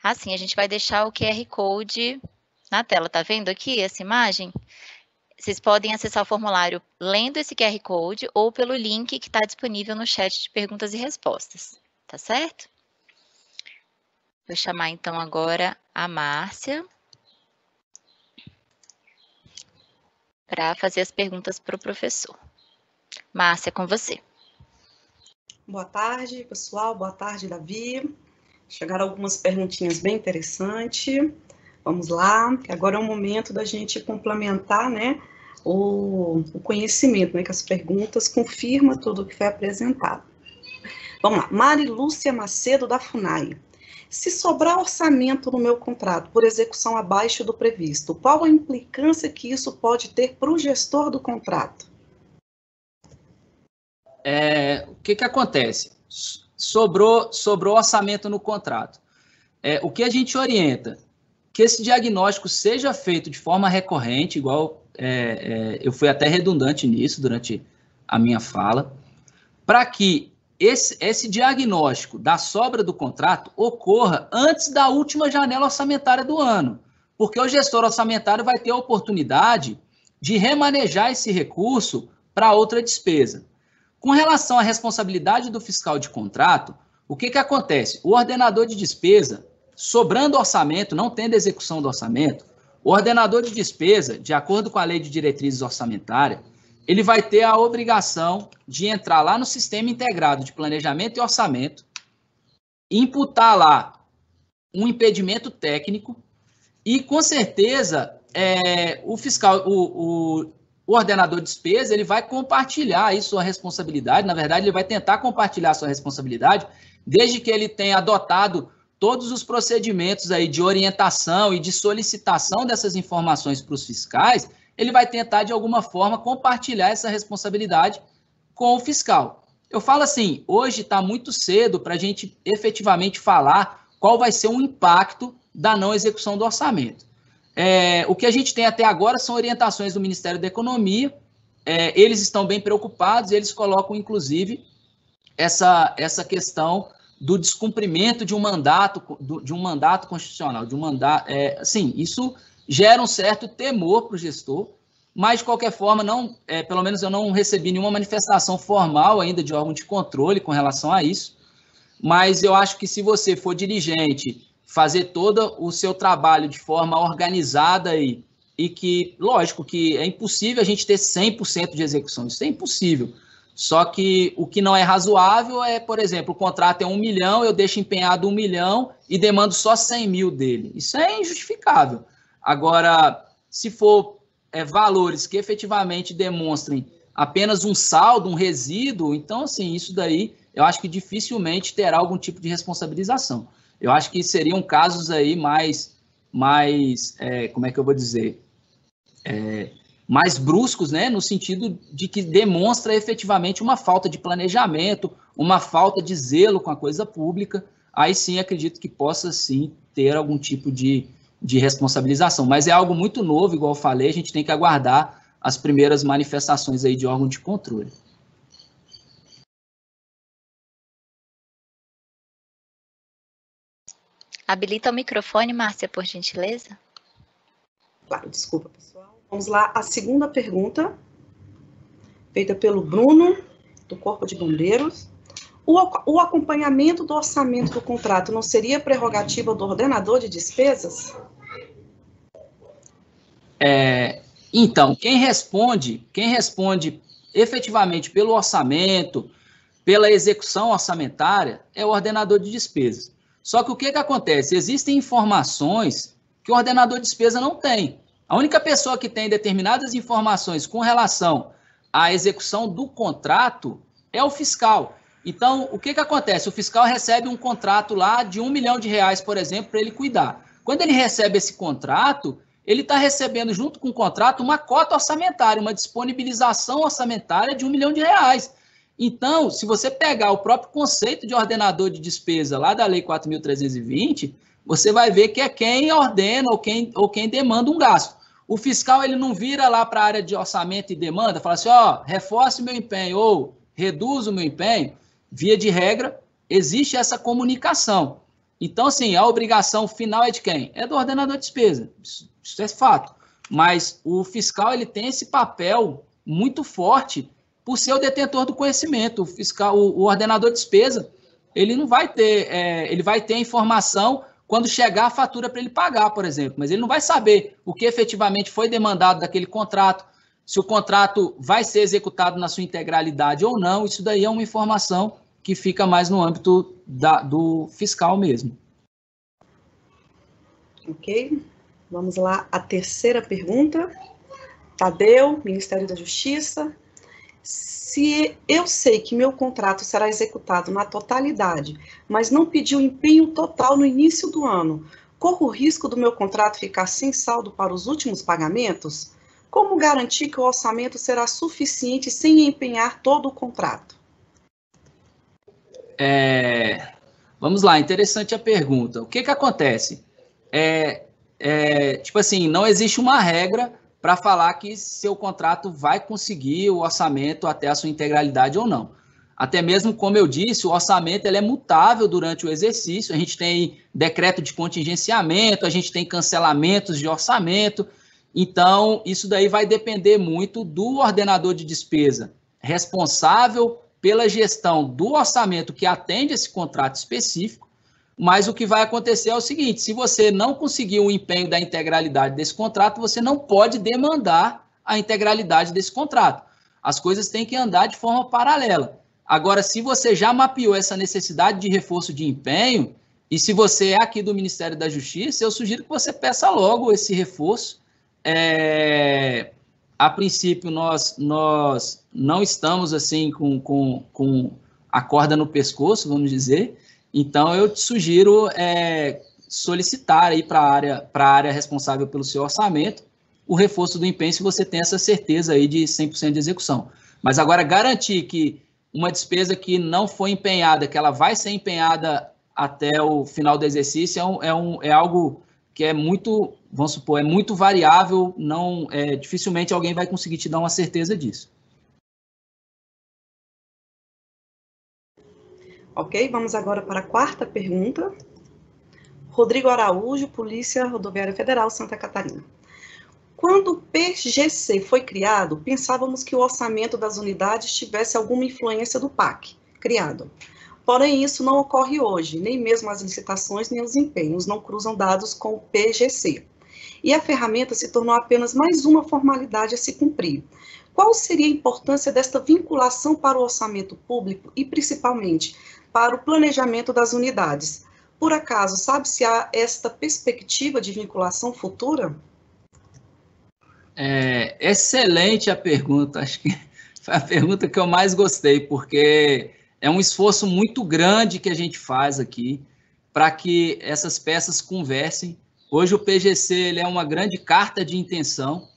Assim, a gente vai deixar o QR Code na tela, tá vendo aqui essa imagem? Vocês podem acessar o formulário lendo esse QR Code ou pelo link que está disponível no chat de perguntas e respostas, tá certo? Vou chamar então agora a Márcia para fazer as perguntas para o professor. Márcia, com você. Boa tarde, pessoal. Boa tarde, Davi. Chegaram algumas perguntinhas bem interessantes. Vamos lá, agora é o momento da gente complementar, né, o, o conhecimento, né, que as perguntas confirma tudo o que foi apresentado. Vamos lá, Mari Lúcia Macedo, da FUNAI. Se sobrar orçamento no meu contrato por execução abaixo do previsto, qual a implicância que isso pode ter para o gestor do contrato? É, o que, que acontece? Sobrou, sobrou orçamento no contrato. É, o que a gente orienta? Que esse diagnóstico seja feito de forma recorrente, igual é, é, eu fui até redundante nisso durante a minha fala, para que esse, esse diagnóstico da sobra do contrato ocorra antes da última janela orçamentária do ano, porque o gestor orçamentário vai ter a oportunidade de remanejar esse recurso para outra despesa. Com relação à responsabilidade do fiscal de contrato, o que, que acontece? O ordenador de despesa, sobrando orçamento, não tendo execução do orçamento, o ordenador de despesa, de acordo com a lei de diretrizes orçamentárias, ele vai ter a obrigação de entrar lá no sistema integrado de planejamento e orçamento, imputar lá um impedimento técnico e, com certeza, é, o fiscal, o, o, o ordenador de despesa, ele vai compartilhar aí sua responsabilidade, na verdade, ele vai tentar compartilhar sua responsabilidade, desde que ele tenha adotado todos os procedimentos aí de orientação e de solicitação dessas informações para os fiscais, ele vai tentar de alguma forma compartilhar essa responsabilidade com o fiscal. Eu falo assim, hoje está muito cedo para a gente efetivamente falar qual vai ser o impacto da não execução do orçamento. É, o que a gente tem até agora são orientações do Ministério da Economia, é, eles estão bem preocupados, eles colocam, inclusive, essa, essa questão do descumprimento de um mandato, de um mandato constitucional, de um mandato, é, assim, isso gera um certo temor para o gestor, mas de qualquer forma, não, é, pelo menos eu não recebi nenhuma manifestação formal ainda de órgão de controle com relação a isso, mas eu acho que se você for dirigente, fazer todo o seu trabalho de forma organizada e, e que, lógico, que é impossível a gente ter 100% de execução, isso é impossível, só que o que não é razoável é, por exemplo, o contrato é um milhão, eu deixo empenhado um milhão e demando só 100 mil dele. Isso é injustificável. Agora, se for é, valores que efetivamente demonstrem apenas um saldo, um resíduo, então, assim, isso daí eu acho que dificilmente terá algum tipo de responsabilização. Eu acho que seriam casos aí mais, mais é, como é que eu vou dizer? É, mais bruscos, né, no sentido de que demonstra efetivamente uma falta de planejamento, uma falta de zelo com a coisa pública, aí sim acredito que possa sim ter algum tipo de, de responsabilização. Mas é algo muito novo, igual eu falei, a gente tem que aguardar as primeiras manifestações aí de órgão de controle. Habilita o microfone, Márcia, por gentileza. Claro, desculpa, pessoal. Vamos lá, a segunda pergunta, feita pelo Bruno, do Corpo de Bombeiros. O, o acompanhamento do orçamento do contrato não seria prerrogativa do ordenador de despesas? É, então, quem responde, quem responde efetivamente pelo orçamento, pela execução orçamentária, é o ordenador de despesas. Só que o que, que acontece? Existem informações que o ordenador de despesa não tem. A única pessoa que tem determinadas informações com relação à execução do contrato é o fiscal. Então, o que, que acontece? O fiscal recebe um contrato lá de um milhão de reais, por exemplo, para ele cuidar. Quando ele recebe esse contrato, ele está recebendo, junto com o contrato, uma cota orçamentária, uma disponibilização orçamentária de um milhão de reais. Então, se você pegar o próprio conceito de ordenador de despesa lá da Lei 4.320, você vai ver que é quem ordena ou quem, ou quem demanda um gasto. O fiscal ele não vira lá para a área de orçamento e demanda, fala assim, ó, reforce o meu empenho ou reduza o meu empenho. Via de regra, existe essa comunicação. Então, assim, a obrigação final é de quem? É do ordenador de despesa. Isso é fato. Mas o fiscal ele tem esse papel muito forte por ser o detentor do conhecimento. O fiscal, o, o ordenador de despesa, ele não vai ter, é, ele vai ter informação quando chegar a fatura para ele pagar, por exemplo. Mas ele não vai saber o que efetivamente foi demandado daquele contrato, se o contrato vai ser executado na sua integralidade ou não. Isso daí é uma informação que fica mais no âmbito da, do fiscal mesmo. Ok, vamos lá. A terceira pergunta. Tadeu, Ministério da Justiça. Se eu sei que meu contrato será executado na totalidade, mas não pedi o empenho total no início do ano, corro o risco do meu contrato ficar sem saldo para os últimos pagamentos? Como garantir que o orçamento será suficiente sem empenhar todo o contrato? É, vamos lá, interessante a pergunta. O que, que acontece? É, é, tipo assim, não existe uma regra para falar que seu contrato vai conseguir o orçamento até a sua integralidade ou não. Até mesmo, como eu disse, o orçamento ele é mutável durante o exercício. A gente tem decreto de contingenciamento, a gente tem cancelamentos de orçamento. Então, isso daí vai depender muito do ordenador de despesa responsável pela gestão do orçamento que atende esse contrato específico mas o que vai acontecer é o seguinte: se você não conseguir o empenho da integralidade desse contrato, você não pode demandar a integralidade desse contrato. As coisas têm que andar de forma paralela. Agora, se você já mapeou essa necessidade de reforço de empenho, e se você é aqui do Ministério da Justiça, eu sugiro que você peça logo esse reforço. É, a princípio, nós, nós não estamos assim com, com, com a corda no pescoço, vamos dizer, então eu te sugiro é, solicitar aí para a área, a área responsável pelo seu orçamento o reforço do empenho se você tem essa certeza aí de 100% de execução. Mas agora garantir que uma despesa que não foi empenhada, que ela vai ser empenhada até o final do exercício, é, um, é, um, é algo que é muito, vamos supor, é muito variável, não é, dificilmente alguém vai conseguir te dar uma certeza disso. Ok? Vamos agora para a quarta pergunta. Rodrigo Araújo, Polícia Rodoviária Federal, Santa Catarina. Quando o PGC foi criado, pensávamos que o orçamento das unidades tivesse alguma influência do PAC criado. Porém, isso não ocorre hoje, nem mesmo as licitações nem os empenhos não cruzam dados com o PGC. E a ferramenta se tornou apenas mais uma formalidade a se cumprir, qual seria a importância desta vinculação para o orçamento público e, principalmente, para o planejamento das unidades? Por acaso, sabe-se há esta perspectiva de vinculação futura? É, excelente a pergunta, acho que foi a pergunta que eu mais gostei, porque é um esforço muito grande que a gente faz aqui para que essas peças conversem. Hoje o PGC ele é uma grande carta de intenção,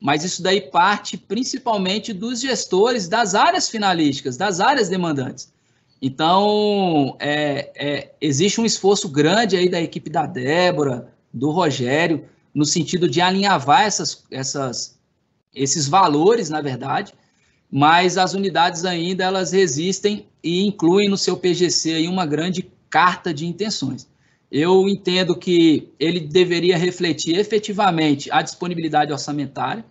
mas isso daí parte principalmente dos gestores das áreas finalísticas, das áreas demandantes. Então, é, é, existe um esforço grande aí da equipe da Débora, do Rogério, no sentido de alinhavar essas, essas, esses valores, na verdade, mas as unidades ainda elas resistem e incluem no seu PGC aí uma grande carta de intenções. Eu entendo que ele deveria refletir efetivamente a disponibilidade orçamentária.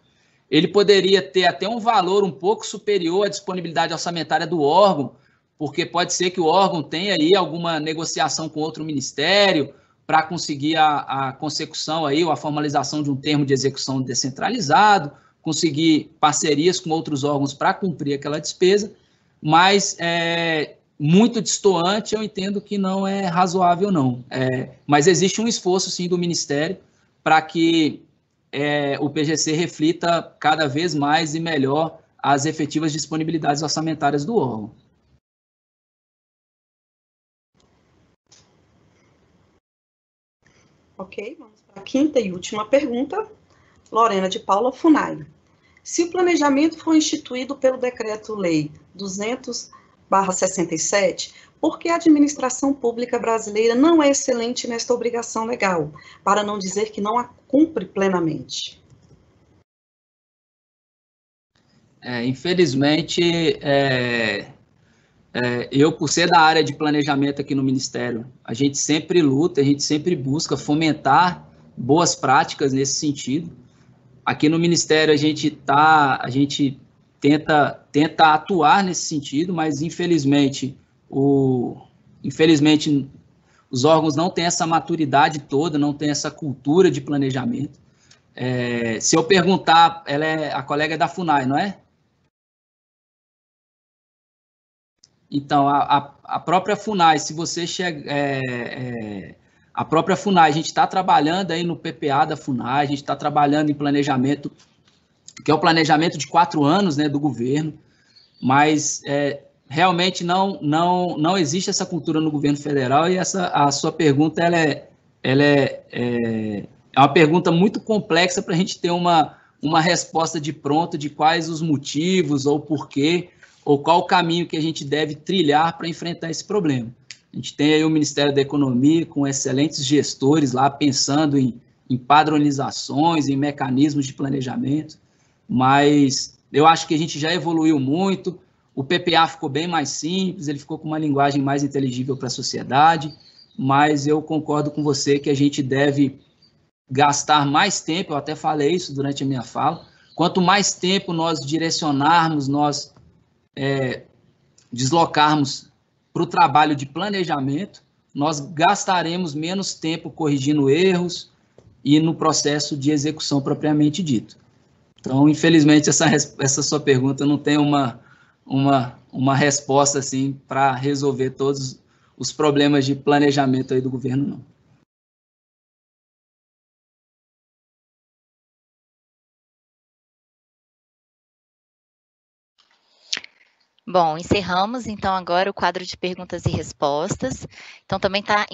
Ele poderia ter até um valor um pouco superior à disponibilidade orçamentária do órgão, porque pode ser que o órgão tenha aí alguma negociação com outro ministério para conseguir a, a, consecução aí ou a formalização de um termo de execução descentralizado, conseguir parcerias com outros órgãos para cumprir aquela despesa, mas é, muito distoante, eu entendo que não é razoável, não. É, mas existe um esforço, sim, do Ministério para que é, o PGC reflita cada vez mais e melhor as efetivas disponibilidades orçamentárias do órgão. Ok, vamos para a quinta e última pergunta. Lorena de Paula Funai. Se o planejamento for instituído pelo Decreto-Lei 200 barra 67, porque a administração pública brasileira não é excelente nesta obrigação legal, para não dizer que não a cumpre plenamente. É, infelizmente, é, é, eu, por ser da área de planejamento aqui no Ministério, a gente sempre luta, a gente sempre busca fomentar boas práticas nesse sentido. Aqui no Ministério, a gente está a gente tenta, tenta atuar nesse sentido, mas infelizmente o infelizmente os órgãos não têm essa maturidade toda, não têm essa cultura de planejamento. É, se eu perguntar, ela é a colega da Funai, não é? Então, a, a, a própria Funai, se você chega. É, é, a própria Funai, a gente está trabalhando aí no PPA da Funai, a gente está trabalhando em planejamento que é o planejamento de quatro anos né, do governo, mas é, realmente não, não, não existe essa cultura no governo federal e essa a sua pergunta ela é, ela é, é, é uma pergunta muito complexa para a gente ter uma, uma resposta de pronto de quais os motivos ou porquê ou qual o caminho que a gente deve trilhar para enfrentar esse problema. A gente tem aí o Ministério da Economia com excelentes gestores lá pensando em, em padronizações, em mecanismos de planejamento mas eu acho que a gente já evoluiu muito. O PPA ficou bem mais simples, ele ficou com uma linguagem mais inteligível para a sociedade, mas eu concordo com você que a gente deve gastar mais tempo, eu até falei isso durante a minha fala, quanto mais tempo nós direcionarmos, nós é, deslocarmos para o trabalho de planejamento, nós gastaremos menos tempo corrigindo erros e no processo de execução propriamente dito. Então, infelizmente, essa, essa sua pergunta não tem uma, uma, uma resposta assim para resolver todos os problemas de planejamento aí do governo, não. Bom, encerramos então agora o quadro de perguntas e respostas. Então também está